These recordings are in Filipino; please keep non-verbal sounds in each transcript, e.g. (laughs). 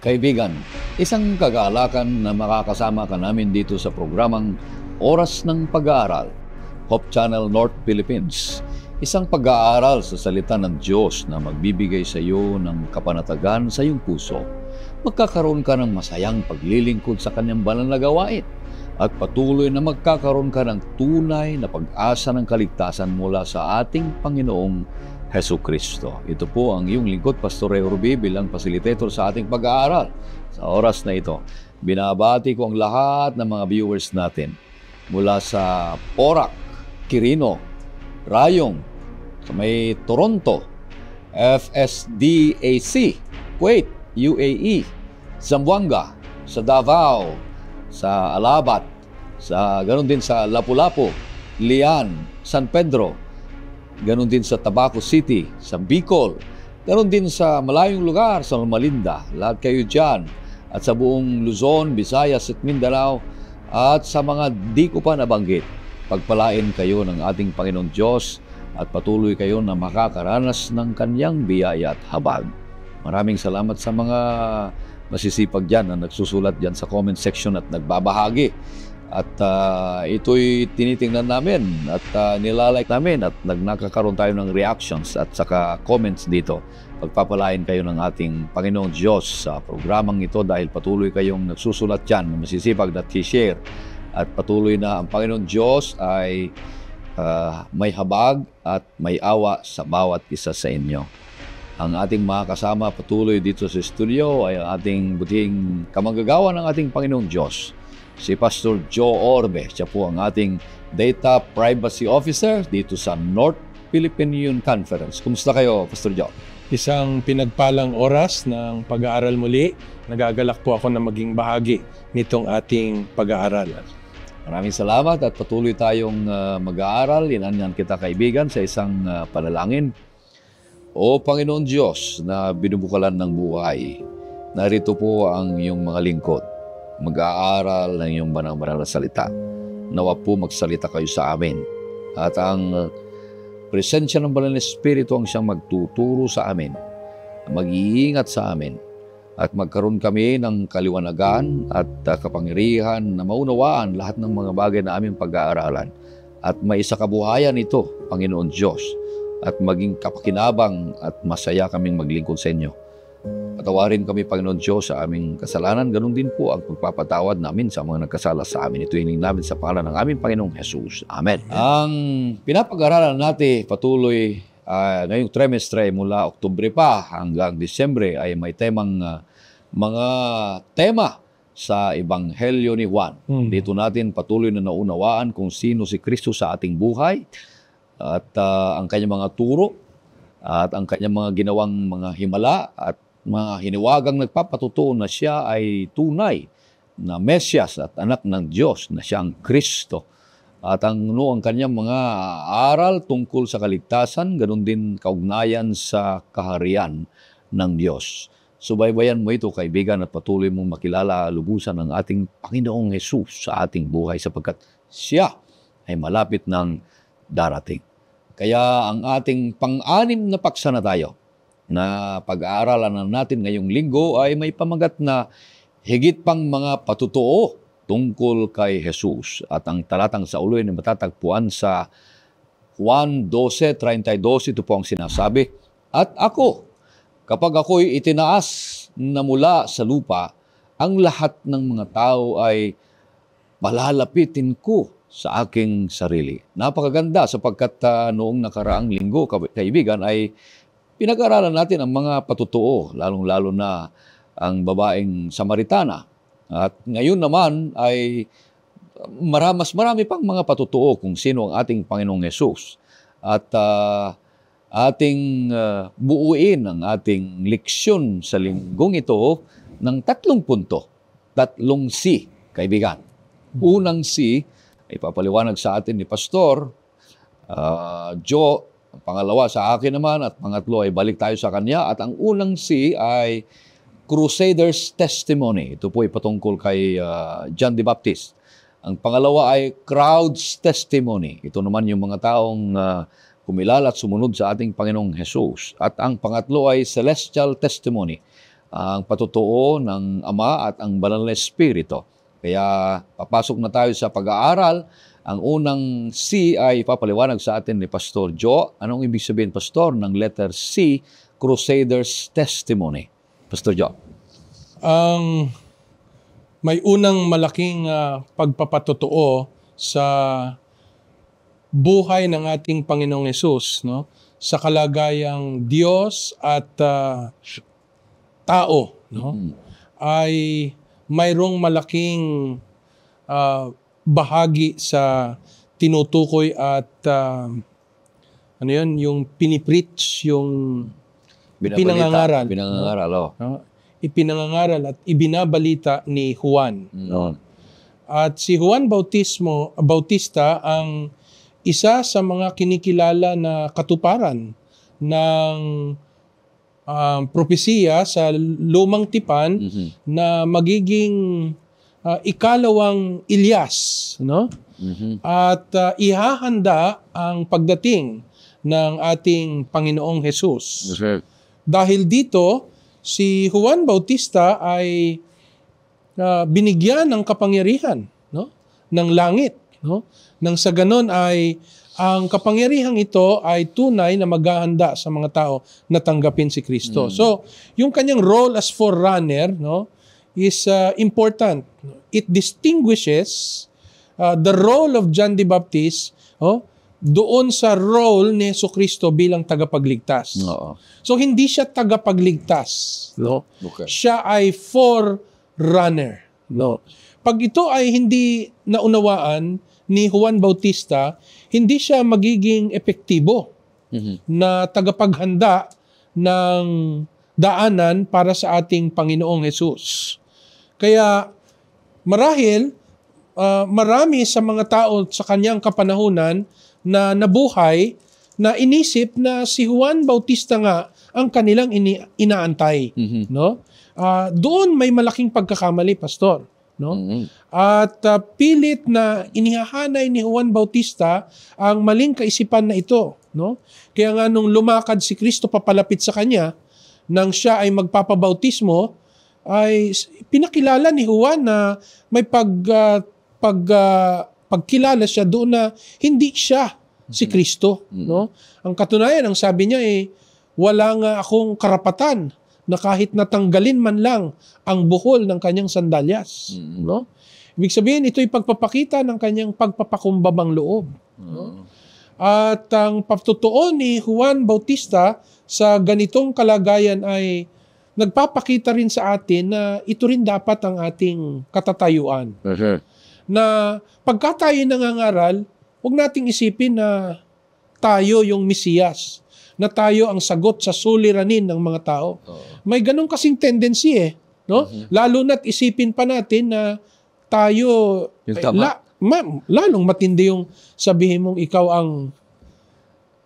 Kaibigan, isang kagalakan na makakasama ka namin dito sa programang Oras ng Pag-aaral, Hope Channel North Philippines. Isang pag-aaral sa salita ng Diyos na magbibigay sa iyo ng kapanatagan sa iyong puso. Magkakaroon ka ng masayang paglilingkod sa kanyang banal na gawain at patuloy na magkakaroon ka ng tunay na pag-asa ng kaligtasan mula sa ating Panginoong Heso Kristo. Ito po ang iyong lingkod, Pastor Ray Rubi, bilang facilitator sa ating pag-aaral. Sa oras na ito, binabati ko ang lahat ng mga viewers natin mula sa Porac, Kirino, Rayong, sa may Toronto, FSDAC, Kuwait, UAE, Zamboanga, sa Davao, sa Alabat, sa ganun din sa Lapu-Lapu, Lian, San Pedro, ganun din sa Tabaco City, sa Bicol. Ganon din sa malayong lugar, sa Malinda. Lahat kayo dyan. At sa buong Luzon, Visayas at Mindanao. At sa mga di ko pa nabanggit. Pagpalain kayo ng ating Panginoong Diyos at patuloy kayo na makakaranas ng kanyang biyaya at habag. Maraming salamat sa mga masisipag dyan na nagsusulat dyan sa comment section at nagbabahagi at uh, ito'y tinitingnan namin at uh, nilalike namin at nagkakaroon tayo ng reactions at saka comments dito. Pagpapalain kayo ng ating Panginoong Diyos sa programang ito dahil patuloy kayong nagsusulat dyan, masisipag at share At patuloy na ang Panginoong Diyos ay uh, may habag at may awa sa bawat isa sa inyo. Ang ating mga kasama patuloy dito sa studio ay ang ating buting kamagagawa ng ating Panginoong Diyos si Pastor Joe Orbe. Siya po ang ating Data Privacy Officer dito sa North Philippine Union Conference. Kumusta kayo, Pastor Joe? Isang pinagpalang oras ng pag-aaral muli. Nagagalak po ako na maging bahagi nitong ating pag-aaral. Maraming salamat at patuloy tayong uh, mag-aaral. Inanyan kita kaibigan sa isang uh, panalangin. O Panginoon Diyos na binubukalan ng buhay, narito po ang iyong mga lingkod mag-aaral ng iyong banang-banang salita. Nawa po magsalita kayo sa amin. At ang uh, presensya ng Banal na Espiritu ang siyang magtuturo sa amin, mag-iingat sa amin, at magkaroon kami ng kaliwanagan at uh, kapangyarihan na maunawaan lahat ng mga bagay na aming pag-aaralan. At may isa kabuhayan ito, Panginoon Diyos, at maging kapakinabang at masaya kaming maglingkod sa inyo. Patawarin kami, Panginoon Diyos, sa aming kasalanan. Ganon din po ang pagpapatawad namin sa mga nagkasala sa amin. Ito hiling namin sa pangalan ng aming Panginoong Jesus. Amen. Amen. Ang pinapag-aralan natin patuloy uh, ngayong trimestre mula Oktubre pa hanggang Disyembre ay may temang uh, mga tema sa Ebanghelyo ni Juan. Hmm. Dito natin patuloy na naunawaan kung sino si Kristo sa ating buhay at uh, ang kanyang mga turo at ang kanyang mga ginawang mga himala at mga hiniwagang nagpapatutuon na siya ay tunay na Mesyas at anak ng Diyos na siyang Kristo. At ang no, ang kanyang mga aral tungkol sa kaligtasan, ganun din kaugnayan sa kaharian ng Diyos. Subaybayan mo ito, kaibigan, at patuloy mong makilala lubusan ng ating Panginoong Hesus sa ating buhay sapagkat siya ay malapit ng darating. Kaya ang ating pang-anim na paksa na tayo na pag-aaralan natin ngayong linggo ay may pamagat na higit pang mga patutuo tungkol kay Jesus. At ang talatang sa ulo ay matatagpuan sa Juan 12.32, ito po ang sinasabi, At ako, kapag ako'y itinaas na mula sa lupa, ang lahat ng mga tao ay palalapitin ko sa aking sarili. Napakaganda sapagkat uh, noong nakaraang linggo, kaibigan, ay Pinag-aralan natin ang mga patutuo, lalong-lalo na ang babaeng Samaritana. At ngayon naman ay maramas marami pang mga patutuo kung sino ang ating Panginoong Yesus. At uh, ating uh, buuin ang ating leksyon sa linggong ito ng tatlong punto, tatlong si, kaibigan. Unang si, ay papaliwanag sa atin ni Pastor uh, ah, Joe ang pangalawa sa akin naman at pangatlo ay balik tayo sa kanya. At ang unang C ay Crusader's Testimony. Ito po ay patungkol kay uh, John the Baptist. Ang pangalawa ay Crowd's Testimony. Ito naman yung mga taong uh, ah, kumilala at sumunod sa ating Panginoong Jesus. At ang pangatlo ay Celestial Testimony. Ang patutuo ng Ama at ang Banal na Espiritu. Kaya papasok na tayo sa pag-aaral ang unang C ay papaliwanag sa atin ni Pastor Joe. Anong ibig sabihin, Pastor, ng letter C, Crusader's Testimony? Pastor Joe. Ang um, may unang malaking uh, pagpapatotoo sa buhay ng ating Panginoong Yesus, no? sa kalagayang Diyos at uh, tao, no? Mm-hmm. ay mayroong malaking uh, bahagi sa tinutukoy at uh, ano yun, yung pinipreach, yung Binabalita, pinangangaral. Pinangangaral, oh. No? Ipinangangaral at ibinabalita ni Juan. Mm. No. At si Juan Bautismo, Bautista ang isa sa mga kinikilala na katuparan ng um, propesiya sa lumang tipan mm-hmm. na magiging uh, ikalawang Ilyas, no? Mm-hmm. At uh, ihahanda ang pagdating ng ating Panginoong Hesus. Yes, Dahil dito, si Juan Bautista ay uh, binigyan ng kapangyarihan, no? ng langit, no? Nang sa ganon ay ang kapangyarihang ito ay tunay na maghahanda sa mga tao na tanggapin si Kristo. Mm. So, yung kanyang role as forerunner, no? is uh, important. It distinguishes uh, the role of John the Baptist oh, doon sa role ni Yeso Kristo bilang tagapagligtas. Oo. So hindi siya tagapagligtas, no? Okay. Siya ay forerunner, no? Pag ito ay hindi naunawaan ni Juan Bautista, hindi siya magiging epektibo mm-hmm. na tagapaghanda ng daanan para sa ating Panginoong Hesus. Kaya marahil uh, marami sa mga tao sa kanyang kapanahunan na nabuhay na inisip na si Juan Bautista nga ang kanilang ini- inaantay, mm-hmm. no? Uh, doon may malaking pagkakamali, pastor, no? Mm-hmm. At uh, pilit na inihahanay ni Juan Bautista ang maling kaisipan na ito, no? Kaya nga nung lumakad si Kristo papalapit sa kanya nang siya ay magpapabautismo, ay pinakilala ni Juan na may pag, uh, pag, uh, pagkilala siya doon na hindi siya si mm-hmm. Kristo. Mm-hmm. No? Ang katunayan, ang sabi niya ay eh, wala nga akong karapatan na kahit natanggalin man lang ang buhol ng kanyang sandalyas. Mm-hmm. No? Ibig sabihin, ito'y pagpapakita ng kanyang pagpapakumbabang loob. No? At ang patutuon ni Juan Bautista sa ganitong kalagayan ay nagpapakita rin sa atin na ito rin dapat ang ating katatayuan. Uh-huh. Na pagka tayo nangangaral, huwag nating isipin na tayo yung Mesiyas, na tayo ang sagot sa suliranin ng mga tao. Uh-huh. May ganun kasing tendency eh. No? Uh-huh. Lalo na't isipin pa natin na tayo... Yung tama. La, ma, lalong matindi yung sabihin mong ikaw ang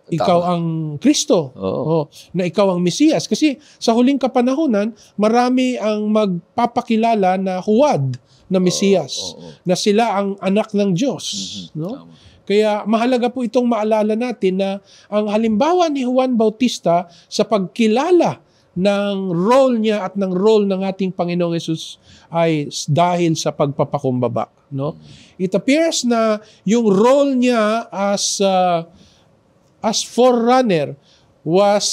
ikaw Tama. ang Kristo. Oo. Oh, na ikaw ang Mesiyas. Kasi sa huling kapanahonan, marami ang magpapakilala na huwad na Mesiyas. Oo, oo, oo. Na sila ang anak ng Diyos. Mm-hmm. No? Kaya mahalaga po itong maalala natin na ang halimbawa ni Juan Bautista sa pagkilala ng role niya at ng role ng ating Panginoong Yesus ay dahil sa pagpapakumbaba no mm-hmm. it appears na yung role niya as uh, as forerunner was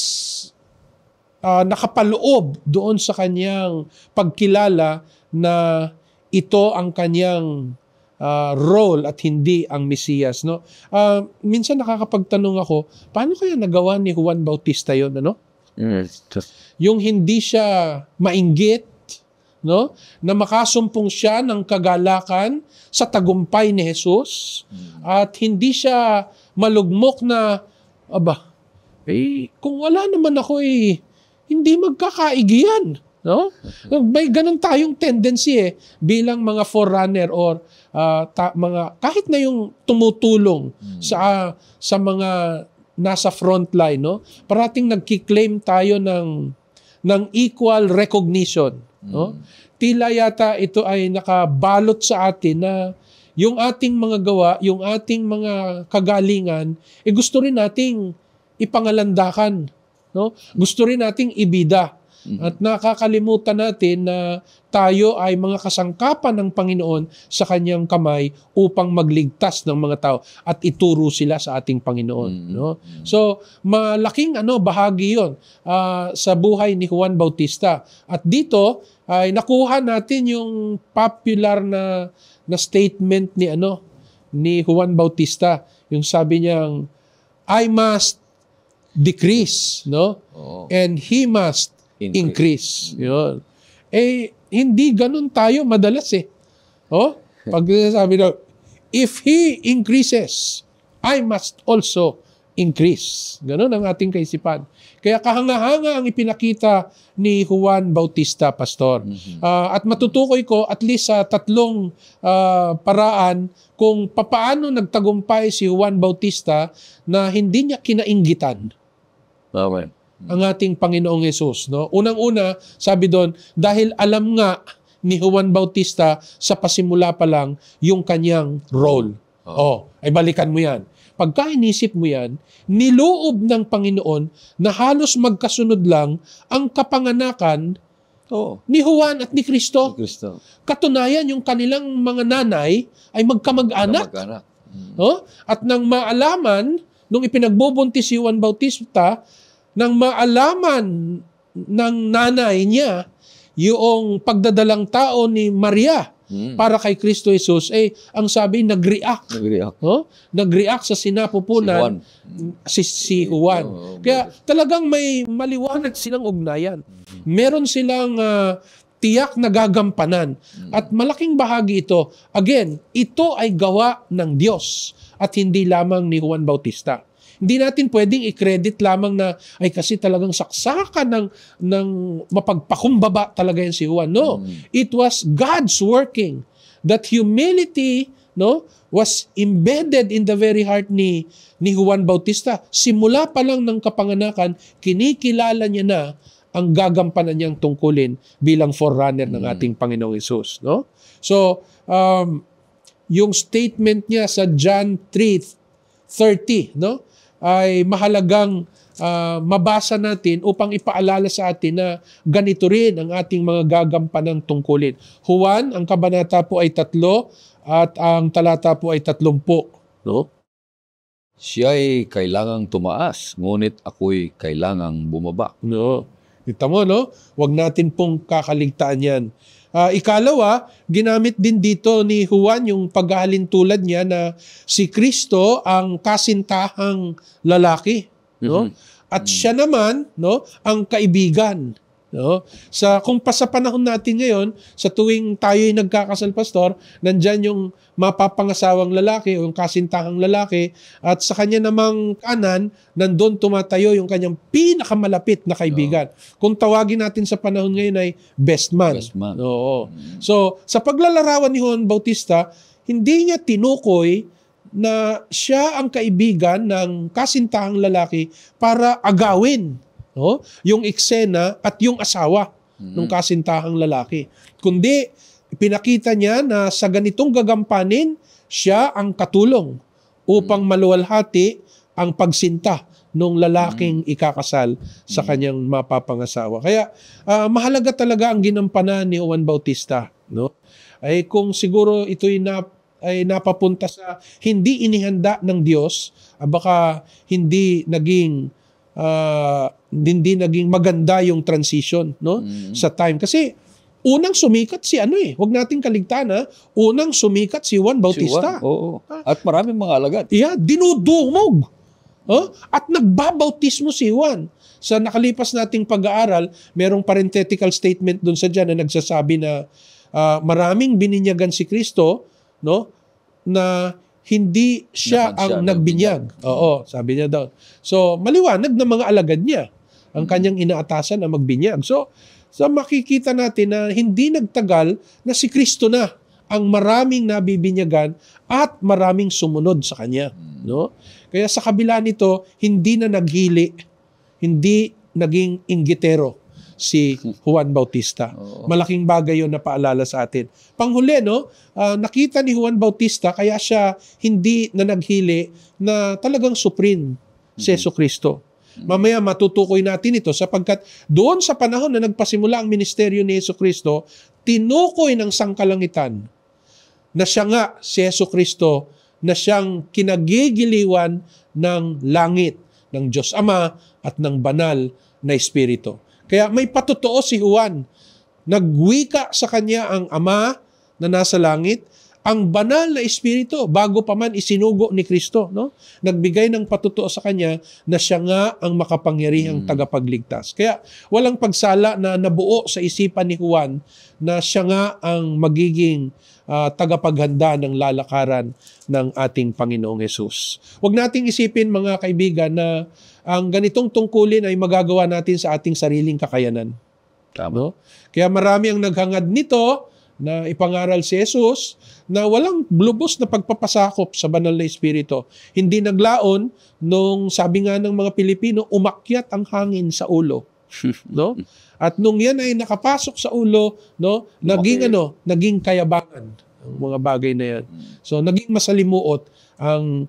uh, nakapaloob doon sa kanyang pagkilala na ito ang kanyang uh, role at hindi ang Mesiyas. No? Uh, minsan nakakapagtanong ako, paano kaya nagawa ni Juan Bautista yon ano? just... Yung hindi siya mainggit, no? na makasumpong siya ng kagalakan sa tagumpay ni Jesus mm. at hindi siya malugmok na Aba, eh, kung wala naman ako eh, hindi magkakaigiyan. No? May ganun tayong tendency eh bilang mga forerunner or uh, ta- mga kahit na yung tumutulong mm. sa uh, sa mga nasa front line no parating nagki-claim tayo ng ng equal recognition mm. no tila yata ito ay nakabalot sa atin na yung ating mga gawa, yung ating mga kagalingan, eh gusto rin nating ipangalandakan. No? Gusto rin nating ibida. Mm-hmm. At nakakalimutan natin na tayo ay mga kasangkapan ng Panginoon sa kanyang kamay upang magligtas ng mga tao at ituro sila sa ating Panginoon, mm-hmm. no? So, malaking ano bahagi 'yon uh, ah, sa buhay ni Juan Bautista. At dito ay nakuha natin yung popular na na statement ni ano ni Juan Bautista, yung sabi niyang I must decrease, no? Oh. And he must increase. increase. Mm. Yun. Eh, hindi ganun tayo madalas eh. Oh? Pag (laughs) sabi daw, if he increases, I must also increase. Ganun ang ating kaisipan. Kaya kahanga-hanga ang ipinakita ni Juan Bautista Pastor. Mm-hmm. Uh, at matutukoy ko at least sa tatlong uh, paraan kung papaano nagtagumpay si Juan Bautista na hindi niya kinainggitan. Amen. Ang ating Panginoong Yesus. No? Unang-una, sabi doon, dahil alam nga ni Juan Bautista sa pasimula pa lang yung kanyang role. Oh. oh, ay balikan mo yan. Pagka inisip mo yan, niloob ng Panginoon na halos magkasunod lang ang kapanganakan Oo. ni Juan at ni Kristo. Ni Kristo. Katunayan, yung kanilang mga nanay ay magkamag-anak. magkamag-anak. Hmm. Oh? At nang maalaman, nung ipinagbubuntis si Juan Bautista, nang maalaman ng nanay niya yung pagdadalang tao ni Maria Mm. Para kay Kristo Jesus, eh, ang sabi, nag-react. Nag-react. Huh? Nag-react sa sinapupunan si Juan. Si, si Juan. Oh, Kaya talagang may maliwanag silang ugnayan. mm Meron silang uh, tiyak na gagampanan. mm At malaking bahagi ito, again, ito ay gawa ng Diyos at hindi lamang ni Juan Bautista. Hindi natin pwedeng i-credit lamang na ay kasi talagang saksakan ng ng mapagpakumbaba talaga yan si Juan. No. Mm. It was God's working that humility no was embedded in the very heart ni ni Juan Bautista. Simula pa lang ng kapanganakan, kinikilala niya na ang gagampanan niyang tungkulin bilang forerunner ng hmm. ating Panginoong Isus. No? So, um, yung statement niya sa John 3.30, no? ay mahalagang uh, mabasa natin upang ipaalala sa atin na ganito rin ang ating mga gagampanang tungkulin. Juan, ang kabanata po ay tatlo at ang talata po ay tatlumpo. No? Siya ay kailangang tumaas, ngunit ako'y kailangang bumaba. No. Dito mo, no? Huwag natin pong kakaligtaan yan. Uh, ikalawa, ginamit din dito ni Juan yung pag-aalin tulad niya na si Kristo ang kasintahang lalaki, no? Mm-hmm. At mm. siya naman, no, ang kaibigan. No? Sa kung pa sa panahon natin ngayon, sa tuwing tayo ay nagkakasal pastor, nandiyan yung mapapangasawang lalaki o yung kasintahang lalaki at sa kanya namang kanan, nandoon tumatayo yung kanyang pinakamalapit na kaibigan. Oh. Kung tawagin natin sa panahon ngayon ay best man. Best man. Oo. Mm. So, sa paglalarawan ni Juan Bautista, hindi niya tinukoy na siya ang kaibigan ng kasintahang lalaki para agawin No? Yung eksena at yung asawa mm-hmm. ng kasintahang lalaki. Kundi, pinakita niya na sa ganitong gagampanin, siya ang katulong upang maluwalhati ang pagsinta ng lalaking ikakasal sa kanyang mapapangasawa. Kaya uh, mahalaga talaga ang ginampanan ni Juan Bautista, no? Ay kung siguro ito'y na ay napapunta sa hindi inihanda ng Diyos, ah, baka hindi naging uh, ah, hindi naging maganda yung transition no mm. sa time kasi unang sumikat si ano eh wag nating kaligtaan ha unang sumikat si Juan Bautista si Juan, oo. Ah. at maraming mga alagad yeah dinudumog huh? at nagbabautismo si Juan sa nakalipas nating pag-aaral merong parenthetical statement doon sa diyan na nagsasabi na uh, maraming bininyagan si Kristo no na hindi siya Nakad ang nagbinyag. nagbinyag. Oo, sabi niya daw. So, maliwanag na mga alagad niya ang mm-hmm. kanyang inaatasan na magbinyag. So, so makikita natin na hindi nagtagal na si Kristo na ang maraming nabibinyagan at maraming sumunod sa kanya, mm. no? Kaya sa kabila nito, hindi na naghili, hindi naging inggitero si Juan Bautista. Malaking bagay yon na paalala sa atin. Panghuli, no? Uh, nakita ni Juan Bautista kaya siya hindi na naghili na talagang supreme si Yeso mm-hmm. Kristo. Mm-hmm. Mamaya matutukoy natin ito sapagkat doon sa panahon na nagpasimula ang ministeryo ni Yeso Kristo, tinukoy ng sangkalangitan na siya nga si Yeso Kristo na siyang kinagigiliwan ng langit, ng Diyos Ama at ng banal na Espiritu. Kaya may patotoo si Juan. Nagwika sa kanya ang Ama na nasa langit, ang banal na espiritu bago pa man isinugo ni Kristo, no? Nagbigay ng patutuo sa kanya na siya nga ang makapangyarihang mm. tagapagligtas. Kaya walang pagsala na nabuo sa isipan ni Juan na siya nga ang magiging uh, tagapaghanda ng lalakaran ng ating Panginoong Yesus. Huwag nating isipin mga kaibigan na ang ganitong tungkulin ay magagawa natin sa ating sariling kakayanan. Tama. No? Kaya marami ang naghangad nito na ipangaral si Jesus na walang lubos na pagpapasakop sa banal na espiritu. Hindi naglaon nung sabi nga ng mga Pilipino, umakyat ang hangin sa ulo no? At nung yan ay nakapasok sa ulo, no, naging okay. ano, naging kayabangan ang mga bagay na yan. Hmm. So naging masalimuot ang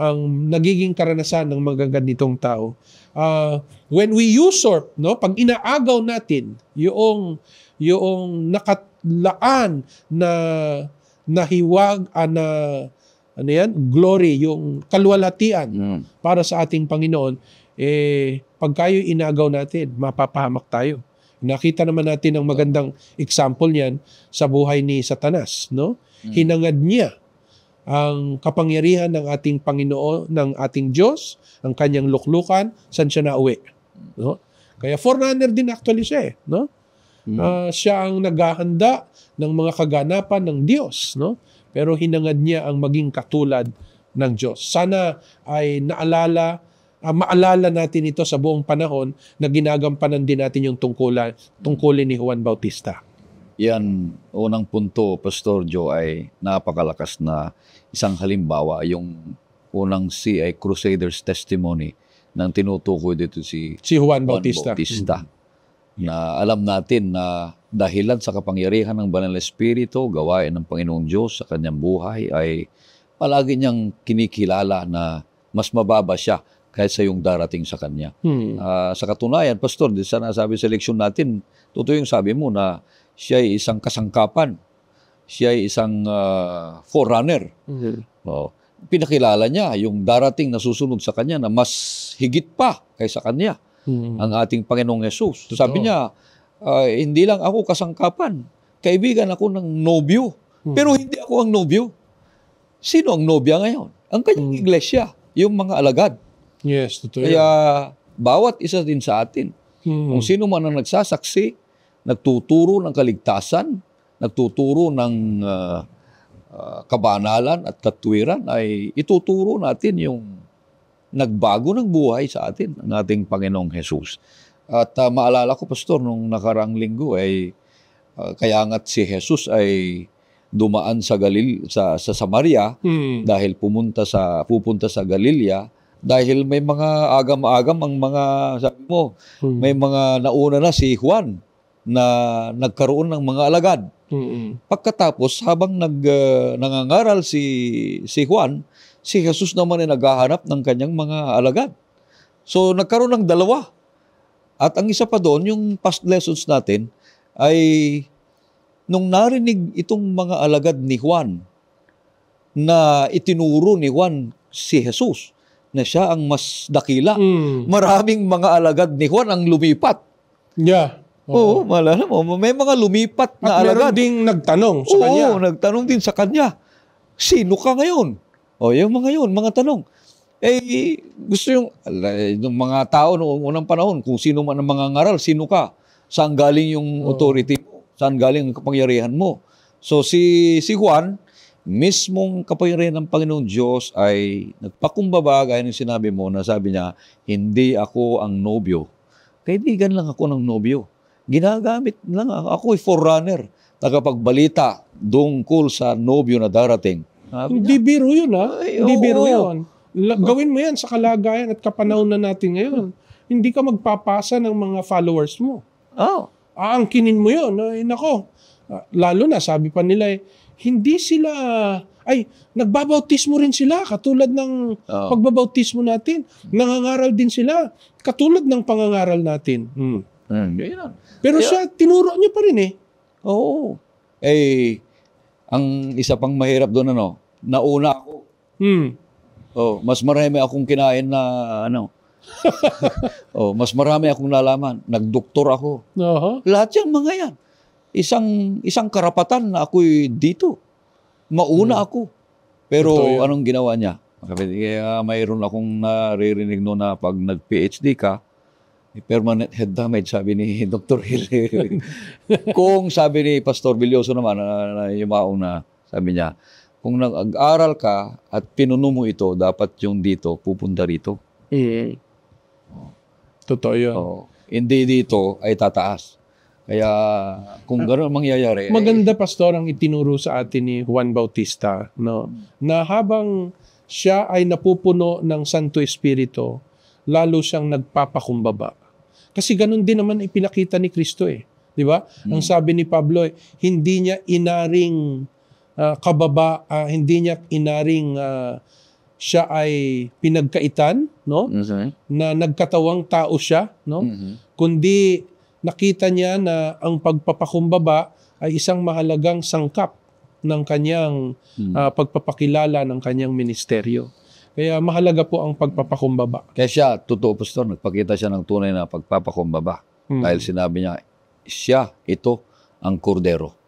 ang nagiging karanasan ng mga ganitong tao. Uh, when we usurp, no, pag inaagaw natin yung yung nakatlaan na nahiwag uh, ah, na ano yan, glory, yung kalwalatian mm. para sa ating Panginoon, eh pagkayo inagaw natin, mapapahamak tayo. Nakita naman natin ang magandang example niyan sa buhay ni Satanas, no? Mm. Hinangad niya ang kapangyarihan ng ating Panginoon, ng ating Diyos, ang kanyang luklukan, saan siya nauwi. No? Kaya forerunner din actually siya, eh, no? Hmm. Uh, siya ang naghahanda ng mga kaganapan ng Diyos, no? Pero hinangad niya ang maging katulad ng Diyos. Sana ay naalala uh, maalala natin ito sa buong panahon na ginagampanan din natin yung tungkulan, tungkulin ni Juan Bautista. Yan, unang punto, Pastor Joe, ay napakalakas na isang halimbawa. Yung unang C ay Crusaders Testimony ng tinutukoy dito si, si Juan, Juan Bautista. Bautista mm-hmm. Na alam natin na dahilan sa kapangyarihan ng Banal Espiritu, gawain ng Panginoong Diyos sa kanyang buhay ay palagi niyang kinikilala na mas mababa siya kaysa yung darating sa kanya. Hmm. Uh, sa katunayan, Pastor, di sa nasabi sa eleksyon natin, totoo yung sabi mo na siya ay isang kasangkapan. Siya ay isang uh, forerunner. Mm-hmm. Oh. Pinakilala niya yung darating na susunod sa kanya na mas higit pa kaysa kanya mm-hmm. ang ating Panginoong Yesus. Totoo. Sabi niya, uh, hindi lang ako kasangkapan. Kaibigan ako ng nobyo. Mm-hmm. Pero hindi ako ang nobyo. Sino ang nobya ngayon? Ang kanyang mm-hmm. iglesia, yung mga alagad. Yes, totoo. Kaya bawat isa din sa atin, hmm. kung sino man ang nagsasaksi, nagtuturo ng kaligtasan, nagtuturo ng uh, uh, kabanalan at katwiran, ay ituturo natin yung nagbago ng buhay sa atin, ang ating Panginoong Jesus. At uh, maalala ko, Pastor, nung nakarang linggo ay uh, kaya nga't si Jesus ay dumaan sa Galil sa sa Samaria hmm. dahil pumunta sa pupunta sa Galilea dahil may mga agam-agam ang mga, sabi mo, hmm. may mga nauna na si Juan na nagkaroon ng mga alagad. hmm Pagkatapos, habang nag, uh, nangangaral si, si Juan, si Jesus naman ay naghahanap ng kanyang mga alagad. So, nagkaroon ng dalawa. At ang isa pa doon, yung past lessons natin, ay nung narinig itong mga alagad ni Juan na itinuro ni Juan si Jesus, na siya ang mas dakila. Mm. Maraming mga alagad ni Juan ang lumipat. Yeah. Oo, oo malala mo. May mga lumipat na alagad. At ding nagtanong sa oo, kanya. Oo, nagtanong din sa kanya. Sino ka ngayon? O, yung mga yun, mga tanong. Eh, gusto yung, eh, yung mga tao noong unang panahon, kung sino man ang mga ngaral, sino ka? Saan galing yung oh. authority mo? Saan galing ang kapangyarihan mo? So, si, si Juan, mismong kapangyarihan ng Panginoong Diyos ay nagpakumbaba gaya ng sinabi mo na sabi niya, hindi ako ang nobyo. Kaibigan lang ako ng nobyo. Ginagamit lang ako. Ako ay forerunner. Tagapagbalita dungkol sa nobyo na darating. Sabi Hindi biro yun ha. Ah. Ay, Hindi biro yun. Gawin mo yan sa kalagayan at kapanahon na natin ngayon. Hindi ka magpapasa ng mga followers mo. Oh. Aangkinin mo yun. Ay, nako. Ah, lalo na, sabi pa nila eh, hindi sila ay nagbabautismo rin sila katulad ng oh. pagbabautismo natin. Nangangaral din sila katulad ng pangangaral natin. Mm. Mm, Pero siya tinuro niya pa rin eh. Oo. Eh ang isa pang mahirap doon ano, nauna ako. Mm. Oh, mas marami akong kinain na ano. (laughs) oh, mas marami akong nalaman. Nagdoktor ako. Uh-huh. Lahat 'yang mga 'yan isang isang karapatan na ako'y dito. Mauna hmm. ako. Pero Ito, anong ginawa niya? Kaya mayroon akong naririnig noon na pag nag-PhD ka, permanent head damage, sabi ni (laughs) Dr. Hill. (laughs) kung sabi ni Pastor Villoso naman, na, na, yung maong na, sabi niya, kung nag-aral ka at pinuno mo ito, dapat yung dito, pupunta rito. Mm. Oh. Totoo yun. Oh, hindi dito ay tataas. Kaya kung gano'n mangyayari. Eh, Maganda pastor ang itinuro sa atin ni Juan Bautista no na habang siya ay napupuno ng Santo Espiritu, lalo siyang nagpapakumbaba. Kasi ganun din naman ipinakita ni Kristo eh. 'Di ba? Hmm. Ang sabi ni Pablo, eh, hindi niya inaring uh, kababa, uh, hindi niya inaring uh, siya ay pinagkaitan, no? mm Na nagkatawang tao siya, no? Mm-hmm. Kundi nakita niya na ang pagpapakumbaba ay isang mahalagang sangkap ng kanyang hmm. uh, pagpapakilala ng kanyang ministeryo. Kaya mahalaga po ang pagpapakumbaba. Kaya siya, totoo pastor, nagpakita siya ng tunay na pagpapakumbaba. Hmm. Dahil sinabi niya, siya, ito, ang kordero.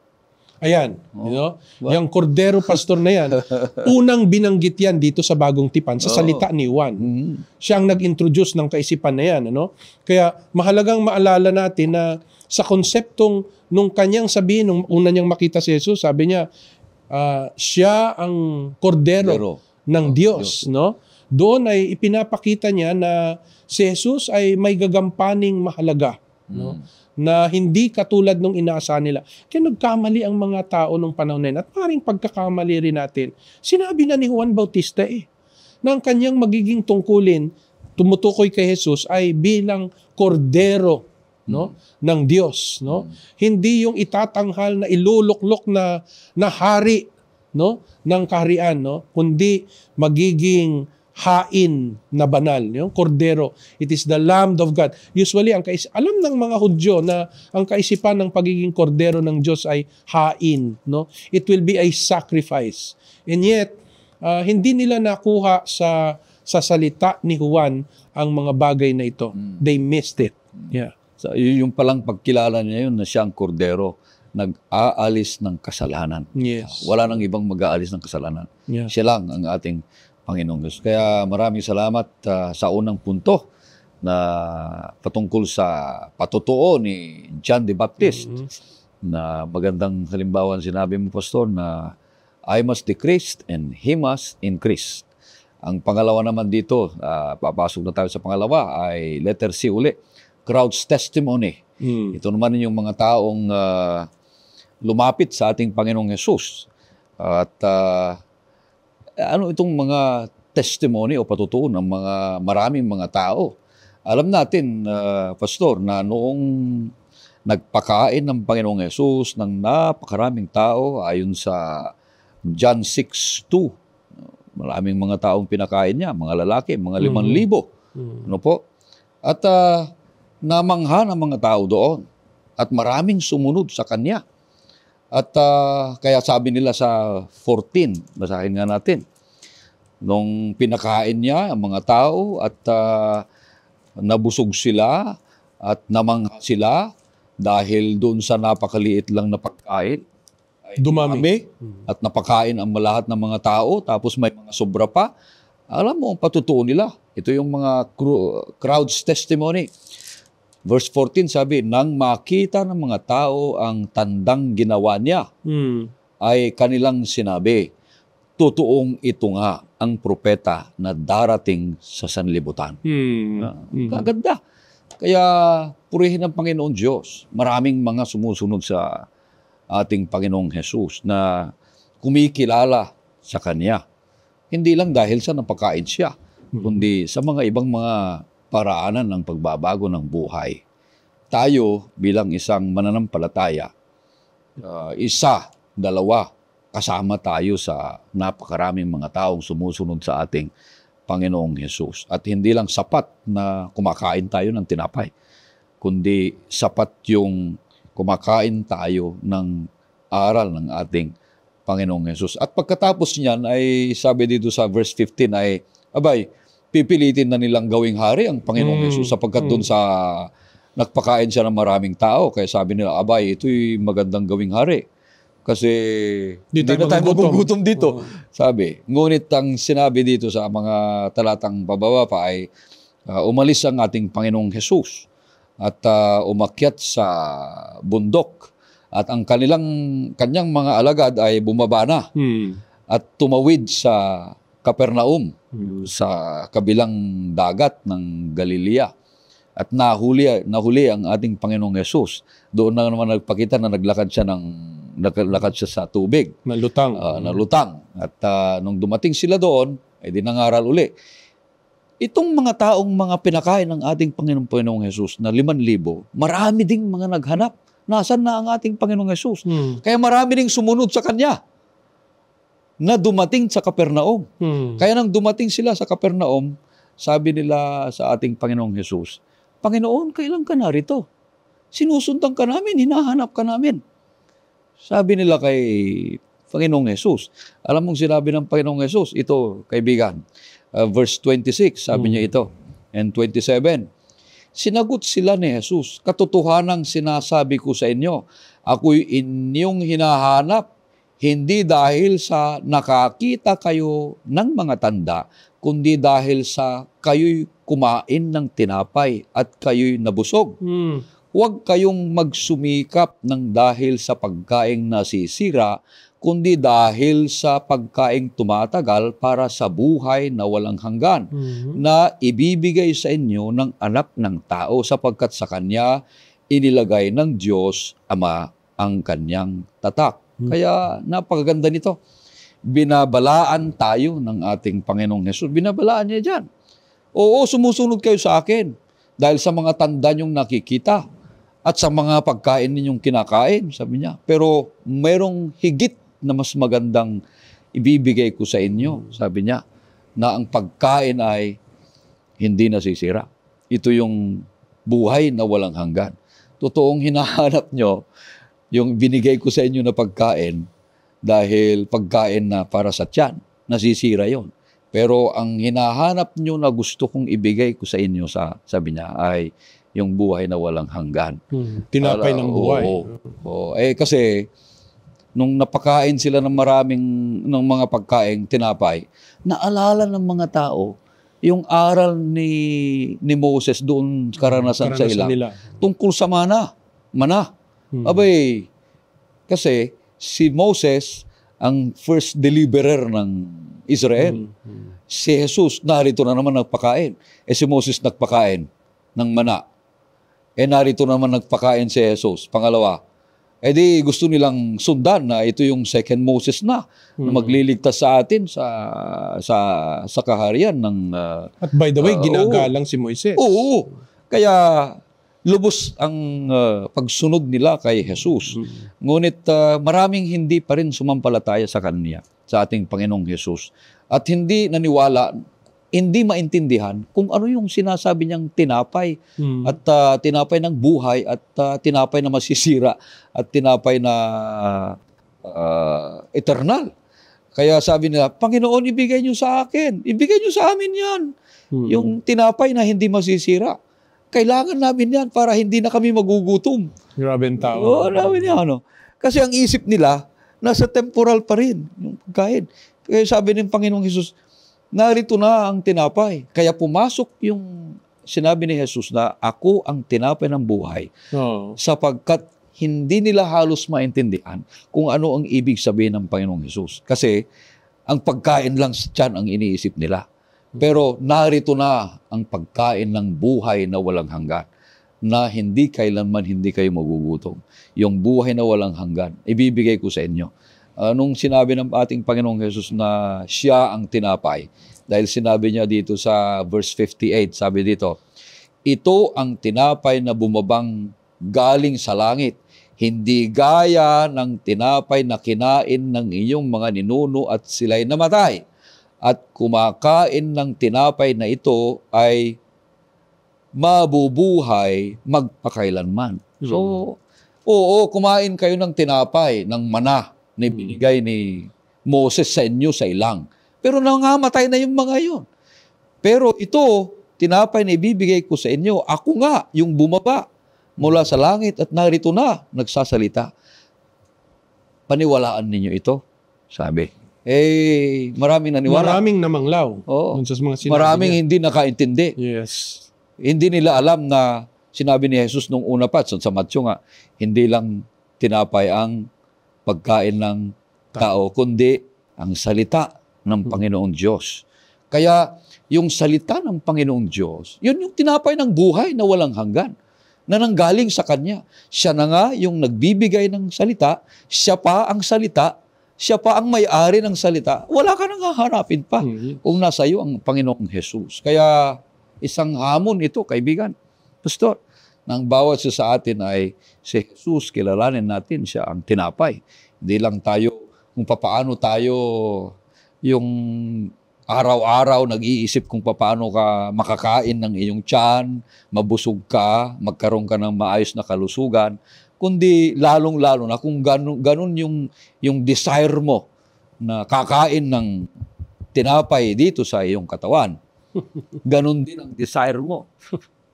Ayan, oh. you know? Wow. Yung kordero pastor na yan, (laughs) unang binanggit yan dito sa Bagong Tipan sa oh. salita ni Juan. Mm-hmm. Siya ang nag-introduce ng kaisipan na yan, ano? Kaya mahalagang maalala natin na sa konseptong nung kanyang sabihin, nung una niyang makita si Jesus, sabi niya, uh, siya ang kordero Pero, ng oh, Diyos, Diyos, no? Doon ay ipinapakita niya na si Jesus ay may gagampaning mahalaga, mm. no? na hindi katulad nung inaasahan nila. Kaya nagkamali ang mga tao nung panahon na yun. At maring pagkakamali rin natin, sinabi na ni Juan Bautista eh, na ang kanyang magiging tungkulin, tumutukoy kay Jesus, ay bilang kordero no hmm. ng Diyos no hmm. hindi yung itatanghal na iluluklok na na hari no ng kaharian no kundi magiging hain na banal, yung kordero. It is the Lamb of God. Usually, ang kais alam ng mga Hudyo na ang kaisipan ng pagiging kordero ng Diyos ay hain. No? It will be a sacrifice. And yet, uh, hindi nila nakuha sa sa salita ni Juan ang mga bagay na ito. Mm. They missed it. Yeah. So, yung palang pagkilala niya yun na siya ang kordero nag-aalis ng kasalanan. Yes. Wala nang ibang mag-aalis ng kasalanan. Yeah. Siya lang ang ating Panginoong Diyos. Kaya maraming salamat uh, sa unang punto na patungkol sa patutuo ni John the Baptist mm-hmm. na magandang halimbawa sinabi mo, Pastor, na I must decrease and He must increase. Ang pangalawa naman dito, uh, papasok na tayo sa pangalawa, ay letter C uli, crowd's testimony. Mm. Ito naman yung mga taong uh, lumapit sa ating Panginoong Yesus. At uh, ano itong mga testimony o patutuo ng mga maraming mga tao. Alam natin, uh, Pastor, na noong nagpakain ng Panginoong Yesus ng napakaraming tao ayon sa John 6.2, maraming mga taong pinakain niya, mga lalaki, mga mm-hmm. limang mm libo. Mm-hmm. Ano po? At uh, namangha ng mga tao doon at maraming sumunod sa kanya. At uh, kaya sabi nila sa 14, basahin nga natin, nung pinakain niya ang mga tao at uh, nabusog sila at namangha sila dahil doon sa napakaliit lang na pagkain. Dumami. Dumami. At napakain ang lahat ng mga tao tapos may mga sobra pa. Alam mo ang patutuon nila. Ito yung mga crowd's testimony. Verse 14 sabi, Nang makita ng mga tao ang tandang ginawa niya, mm. ay kanilang sinabi, Totoong ito nga ang propeta na darating sa sanlibutan. Mm. Uh, Kaganda. Kaya purihin ng Panginoon Diyos. Maraming mga sumusunod sa ating Panginoong Jesus na kumikilala sa Kanya. Hindi lang dahil sa napakain siya, hmm. kundi sa mga ibang mga paraanan ng pagbabago ng buhay. Tayo bilang isang mananampalataya, uh, isa, dalawa, kasama tayo sa napakaraming mga taong sumusunod sa ating Panginoong Hesus. At hindi lang sapat na kumakain tayo ng tinapay, kundi sapat yung kumakain tayo ng aral ng ating Panginoong Hesus. At pagkatapos niyan ay sabi dito sa verse 15 ay, abay, pipilitin na nilang gawing hari ang Panginoong mm. Yesus sapagkat mm. doon sa nagpakain siya ng maraming tao. Kaya sabi nila, abay, ito'y magandang gawing hari. Kasi dito hindi na tayo magugutom dito. Uh-huh. Sabi, ngunit ang sinabi dito sa mga talatang pababa pa ay uh, umalis ang ating Panginoong Hesus at uh, umakyat sa bundok at ang kanilang kanyang mga alagad ay bumaba na hmm. at tumawid sa Capernaum hmm. sa kabilang dagat ng Galilea. At nahuli, nahuli ang ating Panginoong Yesus. Doon na naman nagpakita na naglakad siya ng naglakad siya sa tubig. Nalutang. Uh, nalutang. At uh, nung dumating sila doon, ay dinangaral uli. Itong mga taong mga pinakain ng ating Panginoong Panginoong Yesus na liman libo, marami ding mga naghanap. Nasaan na ang ating Panginoong Yesus? Hmm. Kaya marami ding sumunod sa Kanya na dumating sa Kapernaum. Hmm. Kaya nang dumating sila sa Kapernaum, sabi nila sa ating Panginoong Hesus, Panginoon, kailan ka narito? Sinusundan ka namin, hinahanap ka namin. Sabi nila kay Panginoong Hesus, alam mong sinabi ng Panginoong Hesus, ito kaibigan, uh, verse 26, sabi hmm. niya ito, and 27, Sinagot sila ni Jesus, katotohanang sinasabi ko sa inyo, ako'y inyong hinahanap hindi dahil sa nakakita kayo ng mga tanda, kundi dahil sa kayo'y kumain ng tinapay at kayo'y nabusog. Hmm. Huwag kayong magsumikap ng dahil sa pagkaing nasisira, kundi dahil sa pagkaing tumatagal para sa buhay na walang hanggan mm-hmm. na ibibigay sa inyo ng anak ng tao sapagkat sa kanya inilagay ng Diyos Ama ang kanyang tatak. Hmm. Kaya napakaganda nito. Binabalaan tayo ng ating Panginoong Yesus. Binabalaan niya dyan. Oo, sumusunod kayo sa akin dahil sa mga tanda niyong nakikita at sa mga pagkain ninyong kinakain, sabi niya. Pero merong higit na mas magandang ibibigay ko sa inyo, sabi niya, na ang pagkain ay hindi nasisira. Ito yung buhay na walang hanggan. Totoong hinahanap nyo yung binigay ko sa inyo na pagkain dahil pagkain na para sa tiyan, nasisira yon. Pero ang hinahanap nyo na gusto kong ibigay ko sa inyo, sa, sabi niya, ay yung buhay na walang hanggan. Hmm. Tinapay Para, ng buhay. Oo, oo, oo. Eh kasi, nung napakain sila ng maraming ng mga pagkain, tinapay, naalala ng mga tao yung aral ni ni Moses doon karanasan, karanasan sa ilang nila. tungkol sa mana, mana. Hmm. Abay, kasi si Moses ang first deliverer ng Israel. Hmm. Hmm. Si Jesus, narito na naman nagpakain. Eh si Moses nagpakain ng mana. Eh narito naman nagpakain si Jesus. Pangalawa, eh di gusto nilang sundan na ito yung second Moses na hmm. na magliligtas sa atin sa sa sa kaharian ng uh, At by the way, uh, ginagalang oo. si Moises. Oo. Kaya lubos ang uh, ah, pagsunod nila kay Jesus. Mm-hmm. Ngunit uh, maraming hindi pa rin sumampalataya sa Kanya, sa ating Panginoong Jesus. At hindi naniwala, hindi maintindihan kung ano yung sinasabi niyang tinapay mm-hmm. at uh, tinapay ng buhay at uh, tinapay na masisira at tinapay na uh, eternal. Kaya sabi nila, Panginoon, ibigay niyo sa akin. Ibigay niyo sa amin yan. Mm-hmm. Yung tinapay na hindi masisira kailangan namin yan para hindi na kami magugutom. Grabe ang tao. Oo, namin yan. Ano? Kasi ang isip nila, nasa temporal pa rin yung pagkain. Kaya sabi ng Panginoong Hesus, narito na ang tinapay. Kaya pumasok yung sinabi ni Jesus na ako ang tinapay ng buhay oh. sapagkat hindi nila halos maintindihan kung ano ang ibig sabihin ng Panginoong Hesus. Kasi ang pagkain lang sa tiyan ang iniisip nila. Pero narito na ang pagkain ng buhay na walang hanggan na hindi kailanman hindi kayo magugutom. Yung buhay na walang hanggan, ibibigay ko sa inyo. Anong sinabi ng ating Panginoong Yesus na siya ang tinapay, dahil sinabi niya dito sa verse 58, sabi dito, Ito ang tinapay na bumabang galing sa langit, hindi gaya ng tinapay na kinain ng inyong mga ninuno at sila'y namatay at kumakain ng tinapay na ito ay mabubuhay magpakailanman. So, oo, kumain kayo ng tinapay, ng mana na hmm. binigay ni Moses sa inyo sa ilang. Pero nangamatay na yung mga yon. Pero ito, tinapay na ibibigay ko sa inyo, ako nga yung bumaba mula sa langit at narito na, nagsasalita. Paniwalaan ninyo ito, sabi eh maraming naniwala. Maraming namanglaw. Oo. sa mga maraming niya. hindi nakaintindi. Yes. Hindi nila alam na sinabi ni Jesus nung una pa, sa Matthew nga, hindi lang tinapay ang pagkain ng tao, kundi ang salita ng hmm. Panginoong Diyos. Kaya yung salita ng Panginoong Diyos, yun yung tinapay ng buhay na walang hanggan na nanggaling sa Kanya. Siya na nga yung nagbibigay ng salita, siya pa ang salita siya pa ang may-ari ng salita, wala ka nang haharapin pa mm-hmm. kung nasa iyo ang Panginoong Jesus. Kaya isang hamon ito, kaibigan. Pastor, ng bawat isa sa atin ay si Jesus, kilalanin natin siya ang tinapay. Hindi lang tayo kung papaano tayo yung araw-araw nag-iisip kung paano ka makakain ng iyong tiyan, mabusog ka, magkaroon ka ng maayos na kalusugan kundi lalong-lalo na kung ganun, ganun yung, yung desire mo na kakain ng tinapay dito sa iyong katawan. (laughs) Ganun din ang desire mo.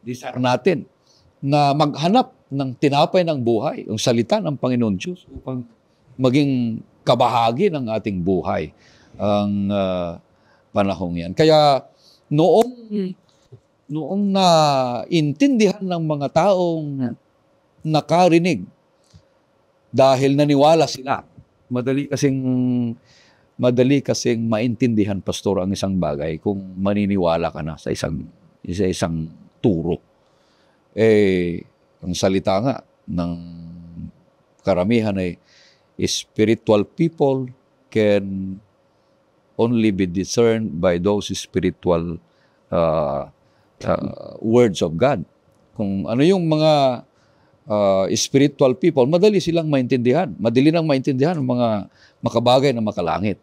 Desire natin na maghanap ng tinapay ng buhay, ang salita ng Panginoon Diyos upang maging kabahagi ng ating buhay ang uh, panahong yan. Kaya noong hmm. noong na intindihan ng mga taong nakarinig dahil naniwala sila. Madali kasing madali kasing maintindihan pastor ang isang bagay kung maniniwala ka na sa isang sa isang turo. Eh ang salita nga ng karamihan ay spiritual people can only be discerned by those spiritual uh, uh, words of God. Kung ano yung mga uh, spiritual people, madali silang maintindihan. Madali nang maintindihan ang mga makabagay na makalangit.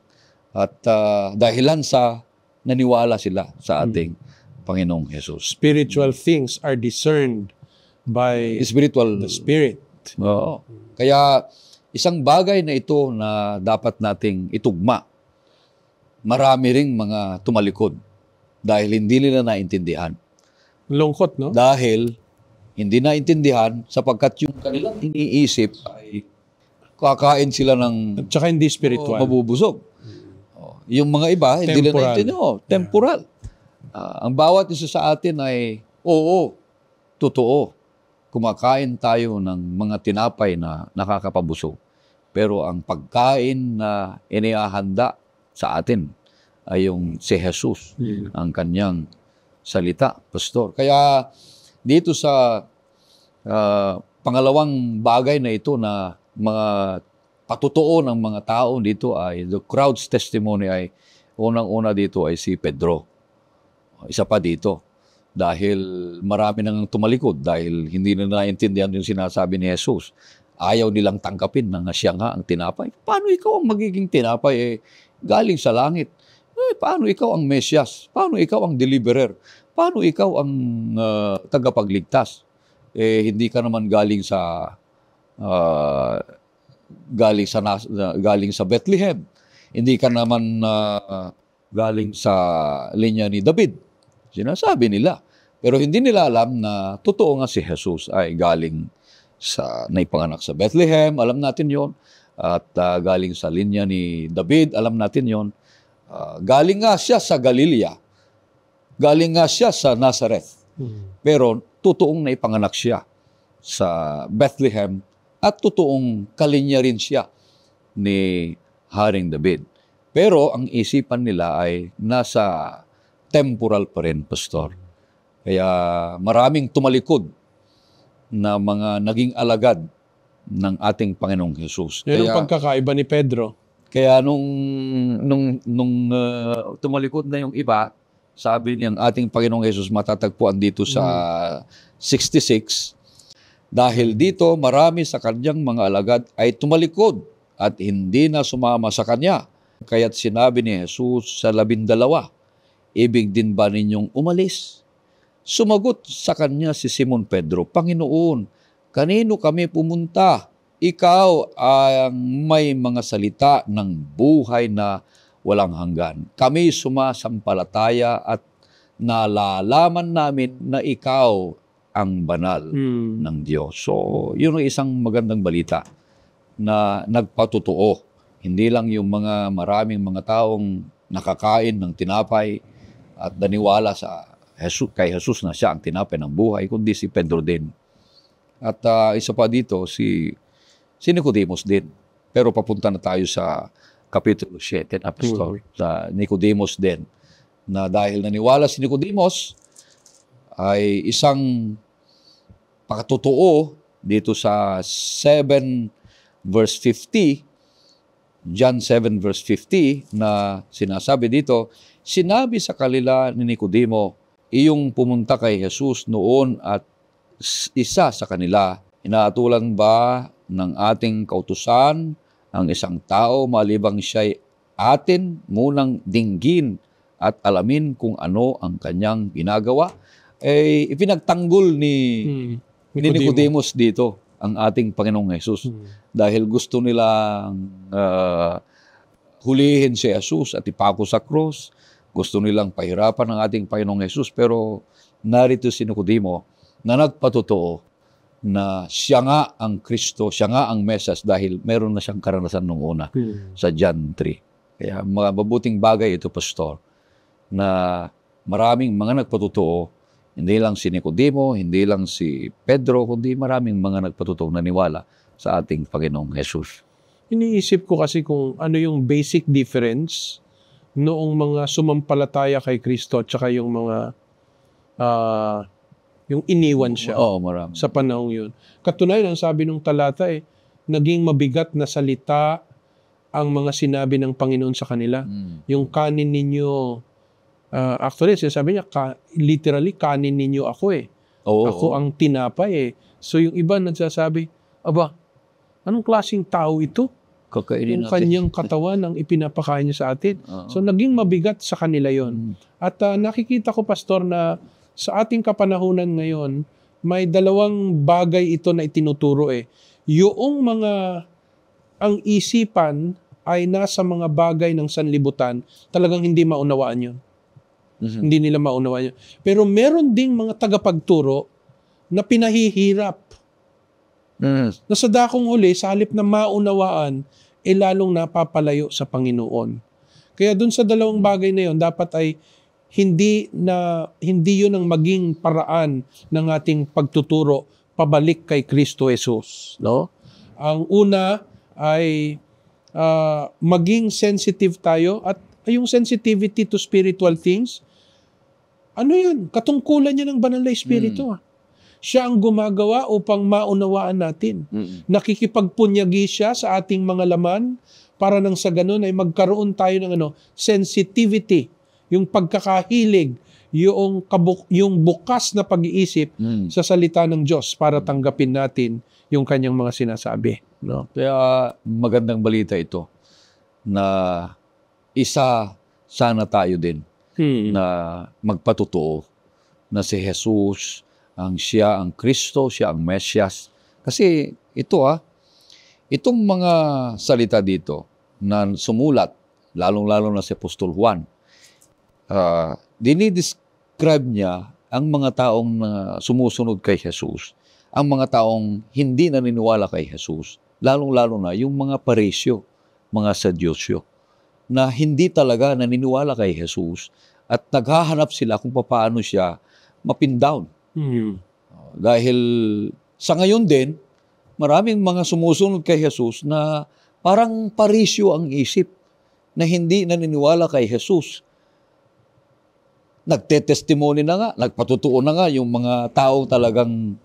At uh, dahilan sa naniwala sila sa hmm. ating hmm. Panginoong Jesus. Spiritual things are discerned by spiritual the spirit. Oo. Kaya isang bagay na ito na dapat nating itugma. Marami ring mga tumalikod dahil hindi nila naintindihan. Lungkot, no? Dahil hindi naintindihan sapagkat yung kanilang iniisip ay kakain sila ng At saka hindi spiritual. Oh, mabubusog. Oh, yung mga iba, temporal. hindi nila naintindihan. Oh, temporal. Uh, ang bawat isa sa atin ay, oo, totoo. Kumakain tayo ng mga tinapay na nakakapabusog. Pero ang pagkain na iniahanda sa atin ay yung si Jesus, yeah. Mm. ang kanyang salita, pastor. Kaya dito sa uh, pangalawang bagay na ito na mga patutuo ng mga tao dito ay the crowd's testimony ay unang-una dito ay si Pedro. Isa pa dito dahil marami nang tumalikod dahil hindi na naintindihan yung sinasabi ni Jesus. Ayaw nilang tangkapin na siya nga ang tinapay. Paano ikaw ang magiging tinapay? Eh, galing sa langit. Eh, paano ikaw ang Mesyas? Paano ikaw ang deliverer? paano ikaw ang uh, tagapagligtas? Eh, hindi ka naman galing sa uh, galing sa uh, galing sa Bethlehem. Hindi ka naman uh, galing sa linya ni David. Sinasabi nila. Pero hindi nila alam na totoo nga si Jesus ay galing sa naipanganak sa Bethlehem. Alam natin yon At uh, galing sa linya ni David, alam natin yon Uh, galing nga siya sa Galilea Galing nga siya sa Nazareth. Hmm. Pero totoong naipanganak siya sa Bethlehem at totoong kalinya rin siya ni Haring David. Pero ang isipan nila ay nasa temporal pa rin, Pastor. Kaya maraming tumalikod na mga naging alagad ng ating Panginoong Hesus. Yan ang pagkakaiba ni Pedro. Kaya nung, nung, nung uh, tumalikod na yung iba, sabi niya ang ating Panginoong Yesus matatagpuan dito sa 66, mm. dahil dito marami sa kanyang mga alagad ay tumalikod at hindi na sumama sa kanya. Kaya't sinabi ni Jesus sa labindalawa, Ibig din ba ninyong umalis? Sumagot sa kanya si Simon Pedro, Panginoon, kanino kami pumunta? Ikaw ang may mga salita ng buhay na walang hanggan. Kami sumasampalataya at nalalaman namin na ikaw ang banal mm. ng Diyos. So, yun ang isang magandang balita na nagpatotoo. Hindi lang yung mga maraming mga taong nakakain ng tinapay at daniwala sa Jesus, kay Jesus na siya ang tinapay ng buhay, kundi si Pedro din. At uh, isa pa dito, si, si Nicodemus din. Pero papunta na tayo sa Kapitulo 7 ng Apostol, mm na Nicodemus din, na dahil naniwala si Nicodemus, ay isang pakatotoo dito sa 7 verse 50, John 7 verse 50 na sinasabi dito, sinabi sa kalila ni Nicodemo, iyong pumunta kay Jesus noon at isa sa kanila, inaatulan ba ng ating kautusan ang isang tao malibang siya'y atin munang dinggin at alamin kung ano ang kanyang ginagawa, ay eh, ipinagtanggol ni, hmm. ni Nicodemus dito ang ating Panginoong Yesus. Hmm. Dahil gusto nilang uh, hulihin si Yesus at ipako sa cross. Gusto nilang pahirapan ang ating Panginoong Yesus. Pero narito si Nicodemus na nagpatotoo na siya nga ang Kristo, siya nga ang Mesas dahil meron na siyang karanasan nung una hmm. sa John 3. Kaya mga mabuting bagay ito, Pastor, na maraming mga nagpatutuo, hindi lang si Nicodemo, hindi lang si Pedro, kundi maraming mga nagpatutuo naniwala sa ating Panginoong Jesus. Iniisip ko kasi kung ano yung basic difference noong mga sumampalataya kay Kristo at saka yung mga uh, yung iniwan siya Oo, marami. sa panahong yun. Katunayan, ang sabi ng talata eh, naging mabigat na salita ang mga sinabi ng Panginoon sa kanila. Mm. Yung kanin ninyo, uh, actually, sinasabi niya, ka, literally, kanin ninyo ako eh. Oo, ako oo. ang tinapay eh. So yung iba nagsasabi, aba, anong klasing tao ito? Kakainin yung natin. kanyang (laughs) katawan ang ipinapakain niya sa atin. Uh-huh. So naging mabigat sa kanila yon. Mm. At uh, nakikita ko pastor na sa ating kapanahunan ngayon, may dalawang bagay ito na itinuturo eh. Yung mga, ang isipan ay nasa mga bagay ng sanlibutan, talagang hindi maunawaan yun. Mm-hmm. Hindi nila maunawaan yun. Pero meron ding mga tagapagturo na pinahihirap. Mm-hmm. Na sa dakong huli, sa halip na maunawaan, eh lalong napapalayo sa Panginoon. Kaya dun sa dalawang bagay na yon dapat ay hindi na hindi 'yun ang maging paraan ng ating pagtuturo pabalik kay Kristo Jesus, no? Ang una ay uh, maging sensitive tayo at yung sensitivity to spiritual things. Ano 'yun? Katungkulan niya ng banal na espiritu. Mm. Siya ang gumagawa upang maunawaan natin. mm Nakikipagpunyagi siya sa ating mga laman para nang sa ganun ay magkaroon tayo ng ano sensitivity yung pagkakahilig, yung, kabuk, yung bukas na pag-iisip mm. sa salita ng Diyos para hmm. tanggapin natin yung kanyang mga sinasabi. No? Kaya magandang balita ito na isa sana tayo din hmm. na magpatotoo na si Jesus ang siya ang Kristo, siya ang Mesyas. Kasi ito ah, itong mga salita dito na sumulat, lalong-lalo na si Apostol Juan, uh, dinidescribe niya ang mga taong uh, sumusunod kay Jesus, ang mga taong hindi naniniwala kay Jesus, lalong-lalo na yung mga parisyo, mga sadyosyo, na hindi talaga naniniwala kay Jesus at naghahanap sila kung paano siya mapindown. down. Mm-hmm. Uh, ah, dahil sa ngayon din, maraming mga sumusunod kay Jesus na parang parisyo ang isip na hindi naniniwala kay Jesus nagtetestimony na nga, nagpatutuo na nga yung mga taong talagang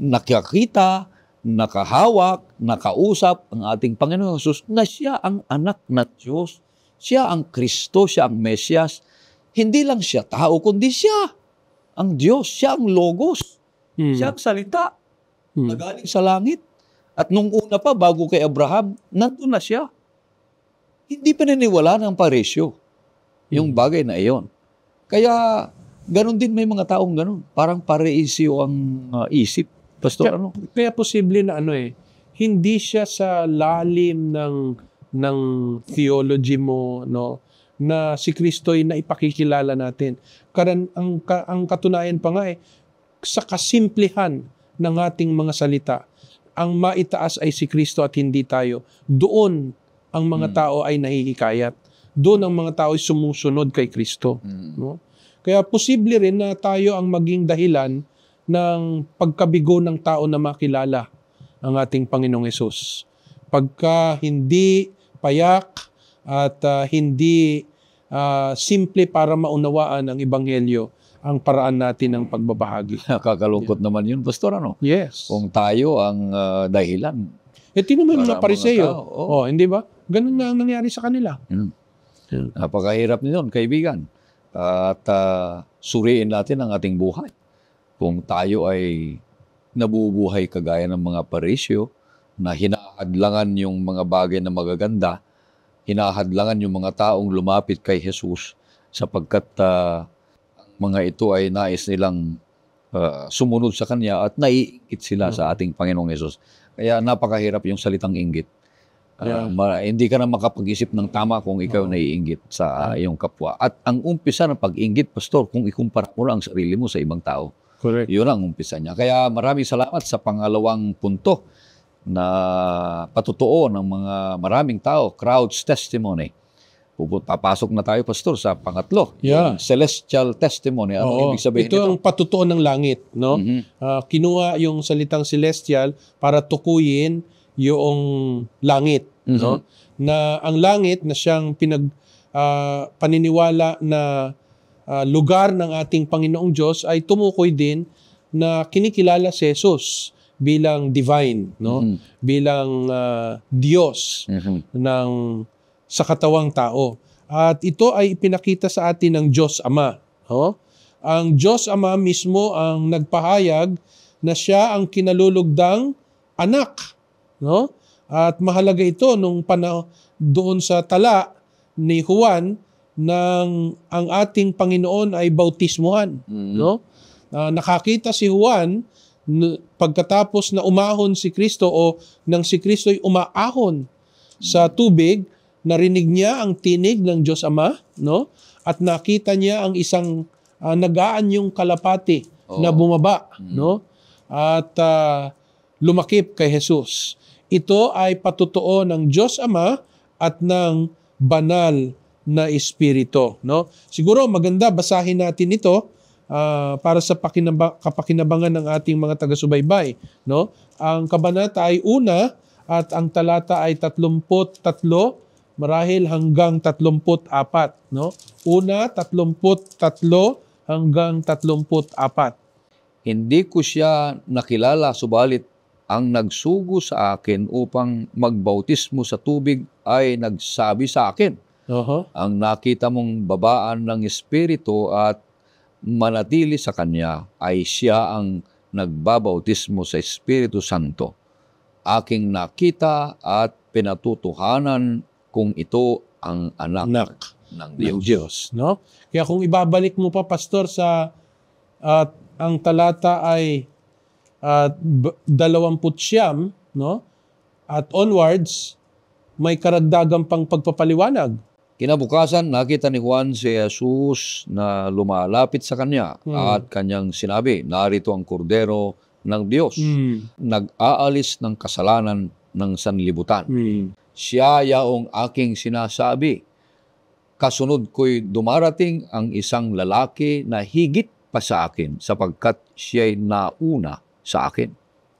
nakakita, nakahawak, nakausap ang ating Panginoong Jesus na siya ang anak na Diyos. Siya ang Kristo, siya ang Mesyas. Hindi lang siya tao, kundi siya ang Diyos. Siya ang Logos. Hmm. Siya ang salita hmm. na galing sa langit. At nung una pa, bago kay Abraham, nandun na siya. Hindi pa naniniwala ng paresyo yung hmm. bagay na iyon. Kaya, ganun din may mga taong ganun. Parang pareisyo ang uh, isip. Pastor, kaya, ano? Kaya posible na ano eh, hindi siya sa lalim ng ng theology mo, no? na si Kristo Kristo'y naipakikilala natin. Karan ang ka, ang katunayan pa nga eh sa kasimplihan ng ating mga salita, ang maitaas ay si Kristo at hindi tayo. Doon ang mga hmm. tao ay nahihikayat doon ang mga tao ay sumusunod kay Kristo. Mm. No? Kaya posible rin na tayo ang maging dahilan ng pagkabigo ng tao na makilala ang ating Panginoong Yesus. Pagka hindi payak at uh, hindi uh, simple para maunawaan ang Ebanghelyo, ang paraan natin ng pagbabahagi. (laughs) Nakakalungkot yeah. naman yun, Pastor, ano? Yes. Kung tayo ang uh, dahilan. Eh, tinan mo na mga pariseyo. Oh. oh, hindi ba? Ganun na ang nangyari sa kanila. Mm. Napakahirap niyon, kaibigan. At uh, suriin natin ang ating buhay. Kung tayo ay nabubuhay kagaya ng mga parisyo, na hinahadlangan yung mga bagay na magaganda, hinahadlangan yung mga taong lumapit kay Jesus sapagkat uh, ang mga ito ay nais nilang uh, sumunod sa Kanya at naiingit sila sa mm. ating Panginoong Yesus. Kaya napakahirap yung salitang inggit. Yeah. Uh, hindi ka na makapag-isip ng tama kung ikaw uh-huh. naiinggit sa uh, iyong kapwa. At ang umpisa ng pag-inggit, Pastor, kung ikumpara mo lang ang sarili mo sa ibang tao. Correct. Yun ang umpisa niya. Kaya maraming salamat sa pangalawang punto na patutuo ng mga maraming tao, crowd's testimony. Papasok na tayo, Pastor, sa pangatlo. Yeah. Celestial testimony. Ano Oo. ibig sabihin ito? Ito ang patutuo ng langit. No? Mm-hmm. Uh, kinuha yung salitang celestial para tukuyin yung langit, mm-hmm. no? Na ang langit na siyang pinag uh, paniniwala na uh, lugar ng ating Panginoong Diyos ay tumukoy din na kinikilala si Jesus bilang divine, no? Mm-hmm. Bilang uh, Diyos mm-hmm. ng sa katawang tao. At ito ay ipinakita sa atin ng Diyos Ama, no? Ang Diyos Ama mismo ang nagpahayag na siya ang kinalulugdang anak No? At mahalaga ito nung panahon doon sa tala ni Juan nang ang ating Panginoon ay bautismuhan, mm-hmm. no? Uh, nakakita si Juan pagkatapos na umahon si Kristo o nang si Kristo ay umaahon sa mm-hmm. tubig, narinig niya ang tinig ng Diyos Ama, no? At nakita niya ang isang uh, nagaan yung kalapati oh. na bumaba, mm-hmm. no? At uh, ah, lumakip kay Jesus. Ito ay patutuo ng Diyos Ama at ng banal na espiritu, no? Siguro maganda basahin natin ito uh, para sa pakinaba- kapakinabangan ng ating mga taga-subaybay, no? Ang kabanata ay una at ang talata ay 33 marahil hanggang 34, no? Una 33 hanggang 34. Hindi ko siya nakilala subalit ang nagsugo sa akin upang magbautismo sa tubig ay nagsabi sa akin, uh-huh. ang nakita mong babaan ng Espiritu at manatili sa Kanya ay siya ang nagbabautismo sa Espiritu Santo. Aking nakita at pinatutuhanan kung ito ang anak Nak. ng Diyos. Ng Diyos no? Kaya kung ibabalik mo pa, Pastor, sa at uh, ang talata ay at uh, dalawamputsyam, no? At onwards, may karagdagang pang pagpapaliwanag. Kinabukasan, nakita ni Juan si Jesus na lumalapit sa kanya hmm. at kanyang sinabi, narito ang kordero ng Diyos, hmm. nag-aalis ng kasalanan ng sanlibutan. Hmm. Siya yaong aking sinasabi, kasunod ko'y dumarating ang isang lalaki na higit pa sa akin sapagkat siya'y nauna sa akin.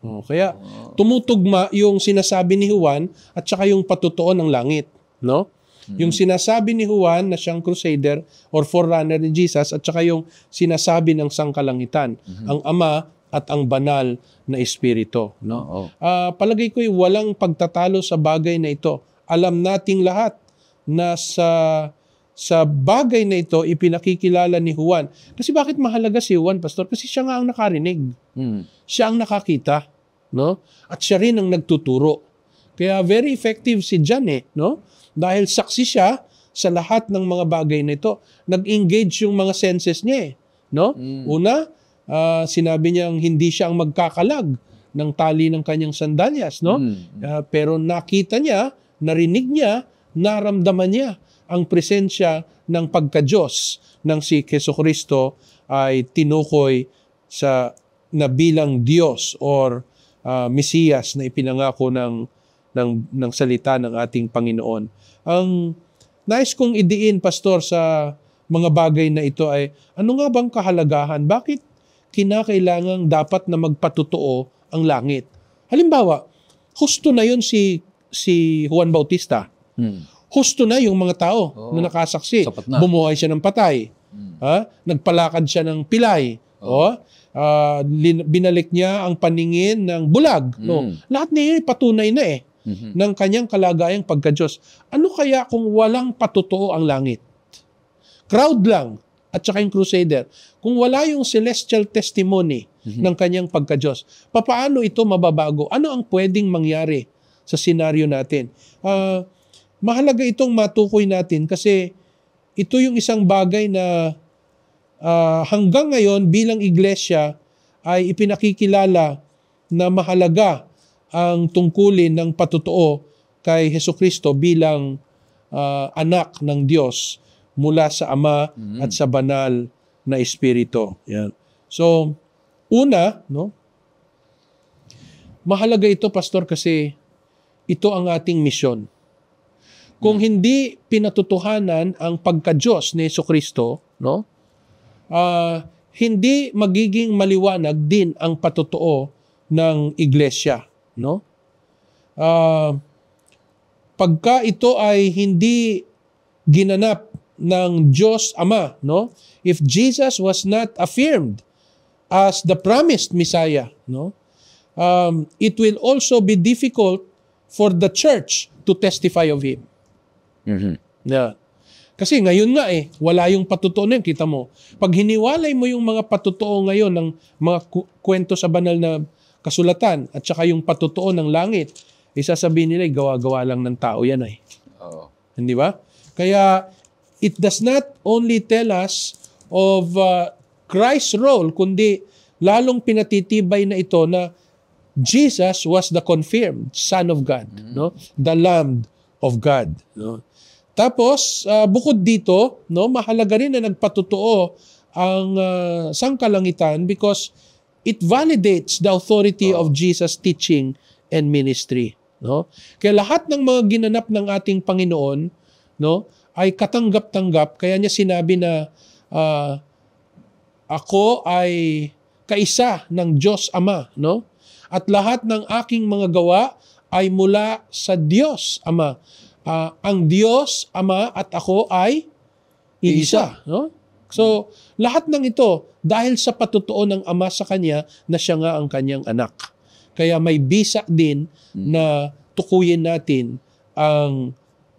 Oh, kaya tumutugma yung sinasabi ni Juan at saka yung patutuo ng langit, no? Mm-hmm. Yung sinasabi ni Juan na siyang crusader or forerunner ni Jesus at saka yung sinasabi ng sangkalangitan, mm-hmm. ang Ama at ang banal na espiritu, no? Oh. Uh, palagay ko'y walang pagtatalo sa bagay na ito. Alam nating lahat na sa sa bagay na ito ipinakikilala ni Juan. Kasi bakit mahalaga si Juan, Pastor? Kasi siya nga ang nakarinig. Mm. Siya ang nakakita. No? At siya rin ang nagtuturo. Kaya very effective si John eh. No? Dahil saksi siya sa lahat ng mga bagay na ito. Nag-engage yung mga senses niya eh. No? Mm. Una, uh, sinabi niya hindi siya ang magkakalag ng tali ng kanyang sandalyas. No? Mm. Uh, pero nakita niya, narinig niya, naramdaman niya ang presensya ng pagkadyos ng si Keso Kristo ay tinukoy sa nabilang Diyos or uh, Mesiyas na ipinangako ng ng ng salita ng ating Panginoon. Ang nais kong idiin pastor sa mga bagay na ito ay ano nga bang kahalagahan? Bakit kinakailangang dapat na magpatotoo ang langit? Halimbawa, husto na 'yon si si Juan Bautista. Hmm husto na yung mga tao oh, na nakasaksi. Na. Bumuhay siya ng patay. Hmm. Ha? Nagpalakad siya ng pilay. Oh. oh uh, binalik niya ang paningin ng bulag. Mm. No? Lahat na yun patunay na eh mm-hmm. ng kanyang kalagayang pagka-Diyos. Ano kaya kung walang patotoo ang langit? Crowd lang at saka yung crusader. Kung wala yung celestial testimony mm-hmm. ng kanyang pagka-Diyos, papaano ito mababago? Ano ang pwedeng mangyari sa senaryo natin? Uh, mahalaga itong matukoy natin kasi ito yung isang bagay na uh, hanggang ngayon bilang iglesia ay ipinakikilala na mahalaga ang tungkulin ng patutuo kay Heso Kristo bilang uh, anak ng Diyos mula sa Ama mm-hmm. at sa banal na espiritu. Yan. So, una, no? Mahalaga ito, pastor, kasi ito ang ating misyon. Kung hindi pinatotohanan ang pagka-Diyos ni Yeso Kristo, no? Uh, hindi magiging maliwanag din ang patotoo ng iglesia, no? Uh, pagka ito ay hindi ginanap ng Diyos Ama, no? If Jesus was not affirmed as the promised Messiah, no? Um, it will also be difficult for the church to testify of him. Mm-hmm. Na, kasi ngayon nga eh, wala yung patutuo na yun, kita mo. Pag hiniwalay mo yung mga patutuo ngayon ng mga ku- kwento sa banal na kasulatan at saka yung patutuo ng langit, isasabihin eh, nila, eh, gawa-gawa lang ng tao yan eh. Oo. Oh. Hindi ba? Kaya, it does not only tell us of uh, Christ's role, kundi lalong pinatitibay na ito na Jesus was the confirmed Son of God, mm-hmm. no? the Lamb of God. No? Tapos, uh, bukod dito, no, mahalaga rin na nagpatotoo ang uh, sangkalangitan because it validates the authority oh. of Jesus teaching and ministry, no? Kaya lahat ng mga ginanap ng ating Panginoon, no, ay katanggap-tanggap kaya niya sinabi na uh, ako ay kaisa ng Diyos Ama, no? At lahat ng aking mga gawa ay mula sa Diyos Ama uh, ang Diyos, Ama at ako ay isa. No? So, lahat ng ito dahil sa patutuo ng Ama sa Kanya na siya nga ang Kanyang anak. Kaya may bisa din hmm. na tukuyin natin ang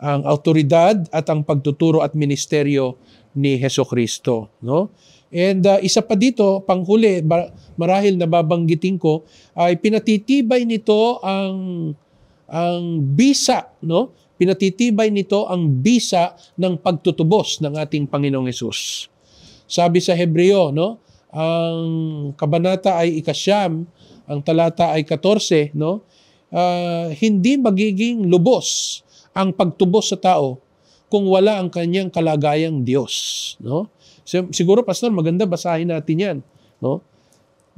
ang autoridad at ang pagtuturo at ministeryo ni Heso Kristo. No? And uh, isa pa dito, panghuli, marahil nababanggitin ko, ay pinatitibay nito ang ang bisa no pinatitibay nito ang bisa ng pagtutubos ng ating Panginoong Yesus. Sabi sa Hebreo, no? Ang kabanata ay ikasyam, ang talata ay 14, no? Uh, hindi magiging lubos ang pagtubos sa tao kung wala ang kanyang kalagayang Diyos, no? Siguro pastor, maganda basahin natin 'yan, no?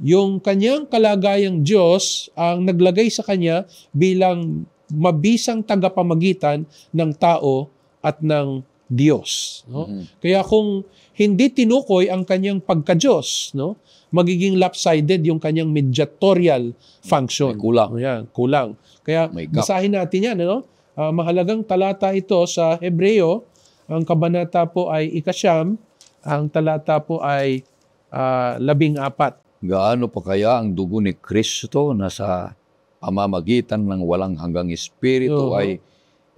Yung kanyang kalagayang Diyos ang naglagay sa kanya bilang mabisang tagapamagitan ng tao at ng Diyos, no? Mm-hmm. Kaya kung hindi tinukoy ang kanyang pagka-Diyos, no? Magiging lopsided yung kanyang mediatorial function. May kulang. Ayan, kulang. Kaya basahin natin 'yan, no? Uh, ah, mahalagang talata ito sa Hebreo. Ang kabanata po ay ikasyam, ang talata po ay uh, labing apat. Gaano pa kaya ang dugo ni Kristo na sa pamamagitan ng walang hanggang espiritu uh-huh. ay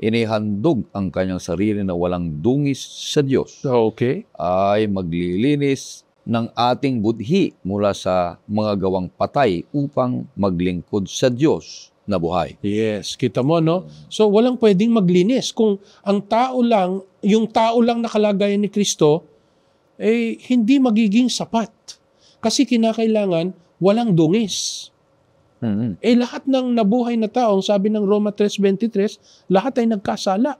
inihandog ang kanyang sarili na walang dungis sa Diyos. Okay. Ay maglilinis ng ating budhi mula sa mga gawang patay upang maglingkod sa Diyos na buhay. Yes, kita mo no? So walang pwedeng maglinis kung ang tao lang, yung tao lang na kalagayan ni Kristo eh hindi magiging sapat. Kasi kinakailangan walang dungis. Mm-hmm. Eh lahat ng nabuhay na taong sabi ng Roma 3.23, lahat ay nagkasala.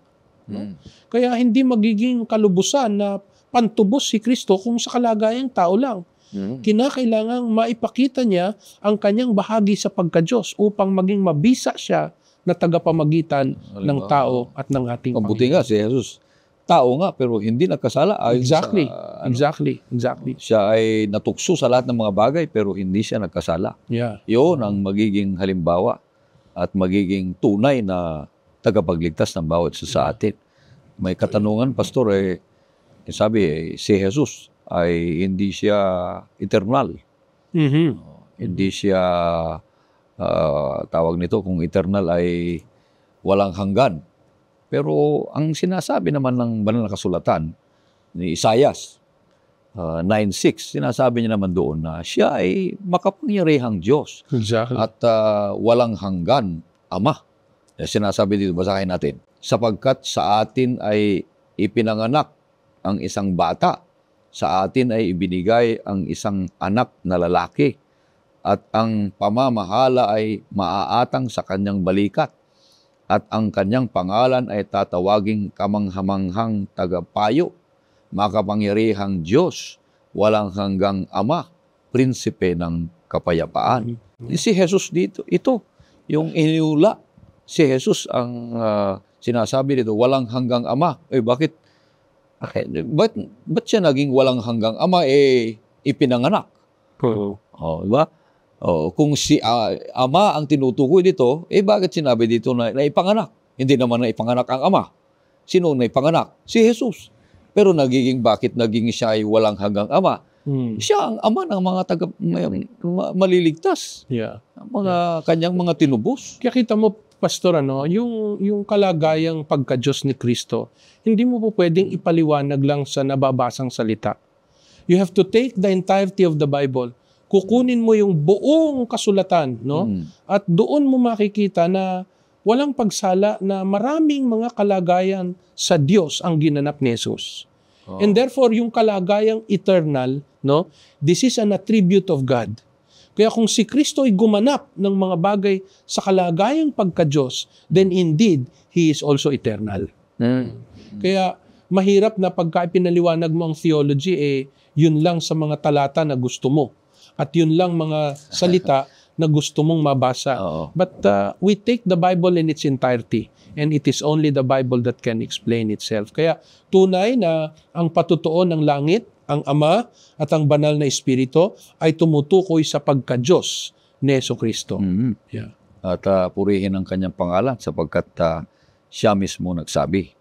Mm-hmm. Kaya hindi magiging kalubusan na pantubos si Kristo kung sa kalagayang tao lang. Mm-hmm. Kinakailangang maipakita niya ang kanyang bahagi sa pagka-Diyos upang maging mabisa siya na tagapamagitan Halimbawa. ng tao at ng ating Mabuti Panginoon. nga si Jesus tao nga pero hindi nagkasala. Ayon exactly. Sa, ano, exactly. Exactly. Siya ay natukso sa lahat ng mga bagay pero hindi siya nagkasala. Yeah. Iyon ang magiging halimbawa at magiging tunay na tagapagligtas ng bawat isa sa atin. May katanungan, Pastor, eh, eh sabi, eh, si Jesus ay hindi siya eternal. Mm-hmm. Oh, hindi siya, uh, tawag nito, kung eternal ay walang hanggan. Pero ang sinasabi naman ng banal na kasulatan ni Isayas uh, ah, 9.6, sinasabi niya naman doon na siya ay makapangyarihang Diyos exactly. at uh, walang hanggan Ama. Eh, sinasabi dito, basahin natin, sapagkat sa atin ay ipinanganak ang isang bata, sa atin ay ibinigay ang isang anak na lalaki, at ang pamamahala ay maaatang sa kanyang balikat at ang kanyang pangalan ay tatawaging kamanghamanghang tagapayo, makapangyarihang Diyos, walang hanggang Ama, prinsipe ng kapayapaan. Mm-hmm. Si Jesus dito, ito, yung iniula. Si Jesus ang uh, sinasabi dito, walang hanggang Ama. Eh bakit? Okay. But, ba't siya naging walang hanggang Ama? Eh, ipinanganak. Oo. Oh, diba? Oh, kung si uh, ama ang tinutukoy dito, eh bakit sinabi dito na naipanganak? Hindi naman naipanganak ang ama. Sino naipanganak? Si Jesus. Pero nagiging bakit naging siya ay walang hanggang ama? Hmm. Siya ang ama ng mga taga maliligtas. Yeah. Mga yeah. kanyang mga tinubos. Kaya kita mo pastor ano, yung yung kalagayang pagka-Diyos ni Kristo, hindi mo po pwedeng ipaliwanag lang sa nababasang salita. You have to take the entirety of the Bible kukunin mo yung buong kasulatan, no? Mm. At doon mo makikita na walang pagsala na maraming mga kalagayan sa Diyos ang ginanap ni Jesus. Oh. And therefore, yung kalagayang eternal, no? This is an attribute of God. Kaya kung si Kristo ay gumanap ng mga bagay sa kalagayang pagka-Diyos, then indeed, He is also eternal. Mm. Kaya mahirap na pagka pinaliwanag mo ang theology, eh, yun lang sa mga talata na gusto mo at yun lang mga salita na gusto mong mabasa. Oo. But uh, we take the Bible in its entirety and it is only the Bible that can explain itself. Kaya tunay na ang patutuo ng langit, ang Ama at ang banal na Espiritu ay tumutukoy sa pagka-Diyos ni Yeso Kristo. Mm-hmm. Yeah. At uh, purihin ang kanyang pangalan sapagkat uh, siya mismo nagsabi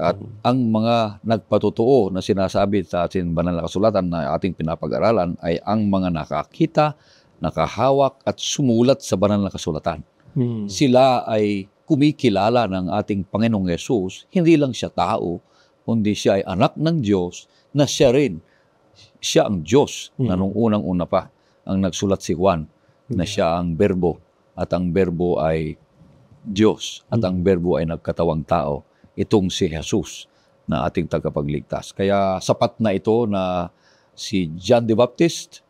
at mm. ang mga nagpatotoo na sinasabi sa ating banal na kasulatan na ating pinapag-aralan ay ang mga nakakita, nakahawak at sumulat sa banal na kasulatan. Hmm. Sila ay kumikilala ng ating Panginoong Yesus, hindi lang siya tao, kundi siya ay anak ng Diyos na siya rin, siya ang Diyos hmm. na nung unang-una pa ang nagsulat si Juan na siya ang berbo at ang berbo ay Diyos at hmm. ang berbo ay nagkatawang tao itong si Jesus na ating tagapagligtas. Kaya sapat na ito na si John the Baptist,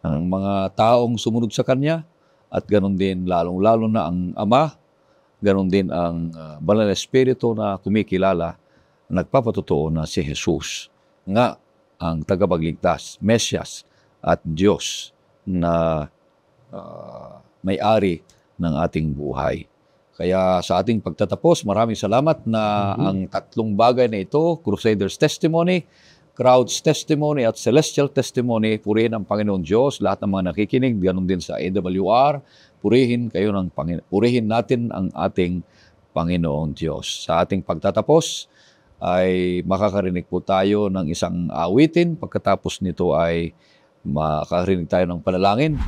ang mga taong sumunod sa kanya, at ganoon din lalong-lalo na ang Ama, ganoon din ang ah, Banal na Espiritu na kumikilala, nagpapatotoo na si Jesus nga ang tagapagligtas, Mesyas at Diyos na uh, may-ari ng ating buhay. Kaya sa ating pagtatapos, maraming salamat na mm-hmm. ang tatlong bagay na ito, Crusaders Testimony, Crowd's Testimony at Celestial Testimony, purihin ang Panginoon Diyos, lahat ng mga nakikinig, ganun din sa AWR, purihin kayo ng Panginoon, purihin natin ang ating Panginoong Diyos. Sa ating pagtatapos ay makakarinig po tayo ng isang awitin, pagkatapos nito ay makakarinig tayo ng panalangin.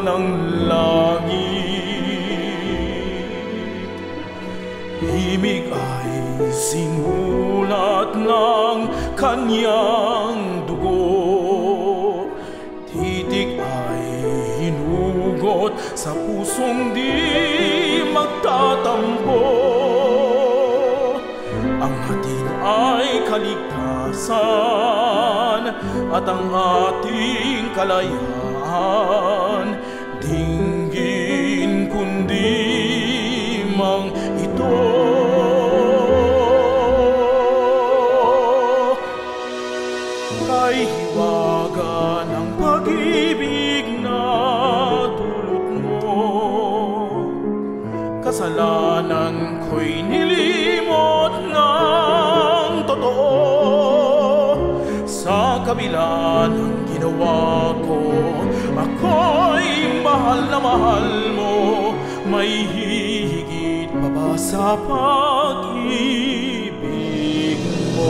man lagi langit Himig ay sinulat ng kanyang dugo Titik ay hinugot sa pusong di magtatampo Ang hatid ay kaligtasan at ang ating kalayaan king. mahal mo May higit pa ba sa pag-ibig mo?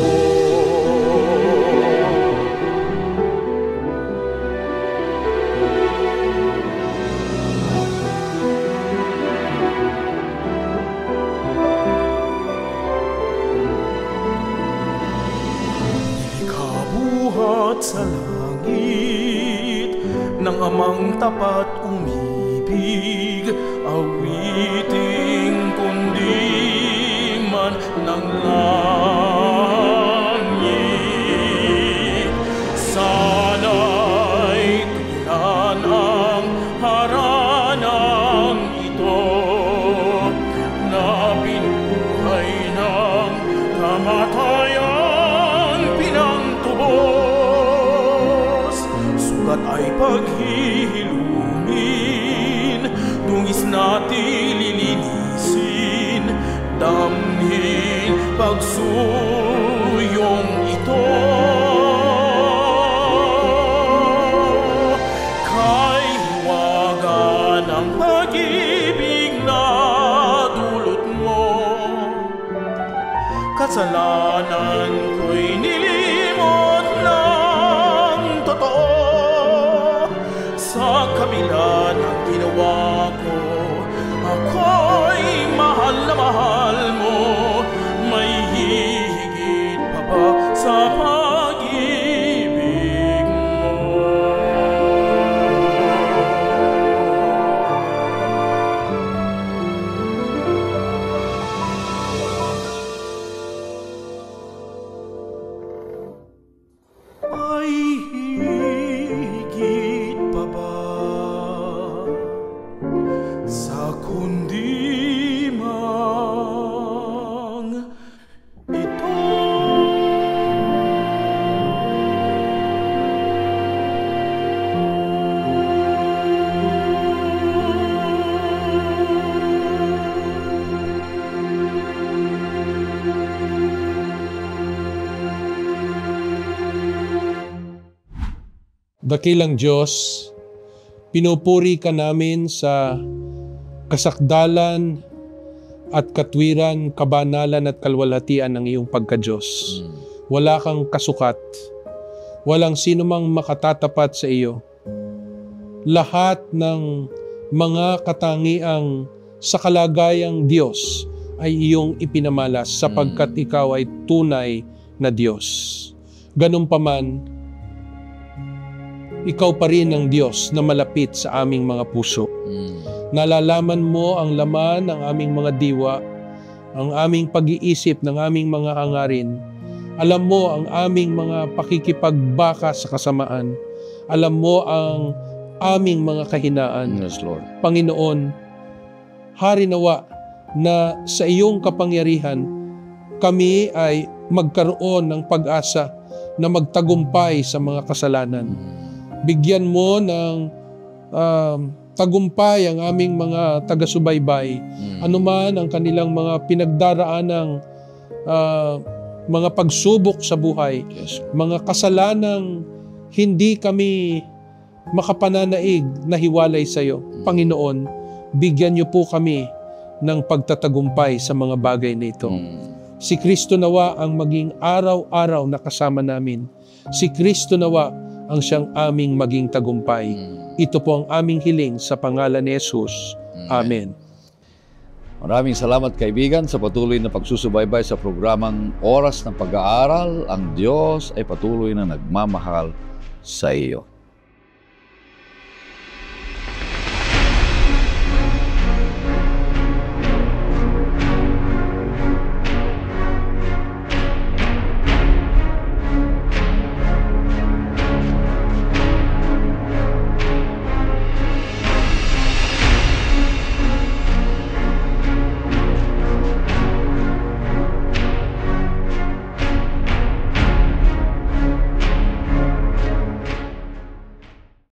Nilikabuhat sa langit ng amang tapat Pokemon. dakilang Diyos, pinupuri ka namin sa kasakdalan at katwiran, kabanalan at kalwalhatian ng iyong pagka-Diyos. Hmm. Wala kang kasukat. Walang sino mang makatatapat sa iyo. Lahat ng mga katangiang sa kalagayang Diyos ay iyong ipinamalas sapagkat hmm. ikaw ay tunay na Diyos. Ganun pa man, ikaw pa rin ang Diyos na malapit sa aming mga puso. Mm. Nalalaman mo ang laman ng aming mga diwa, ang aming pag-iisip ng aming mga hangarin. Alam mo ang aming mga pakikipagbaka sa kasamaan. Alam mo ang aming mga kahinaan. Yes, Lord. Panginoon, hari nawa na sa iyong kapangyarihan, kami ay magkaroon ng pag-asa na magtagumpay sa mga kasalanan. Mm Bigyan mo ng uh, tagumpay ang aming mga taga-subaybay. Mm. Ano man ang kanilang mga pinagdaraan ng uh, mga pagsubok sa buhay, yes. mga kasalanang hindi kami makapananaig na hiwalay sa iyo. Mm. Panginoon, bigyan niyo po kami ng pagtatagumpay sa mga bagay na ito. Mm. Si Kristo nawa ang maging araw-araw na kasama namin. Si Kristo nawa ang siyang aming maging tagumpay. Mm. Ito po ang aming hiling sa pangalan ni Jesus. Mm. Amen. Maraming salamat kaibigan sa patuloy na pagsusubaybay sa programang Oras ng Pag-aaral. Ang Diyos ay patuloy na nagmamahal sa iyo.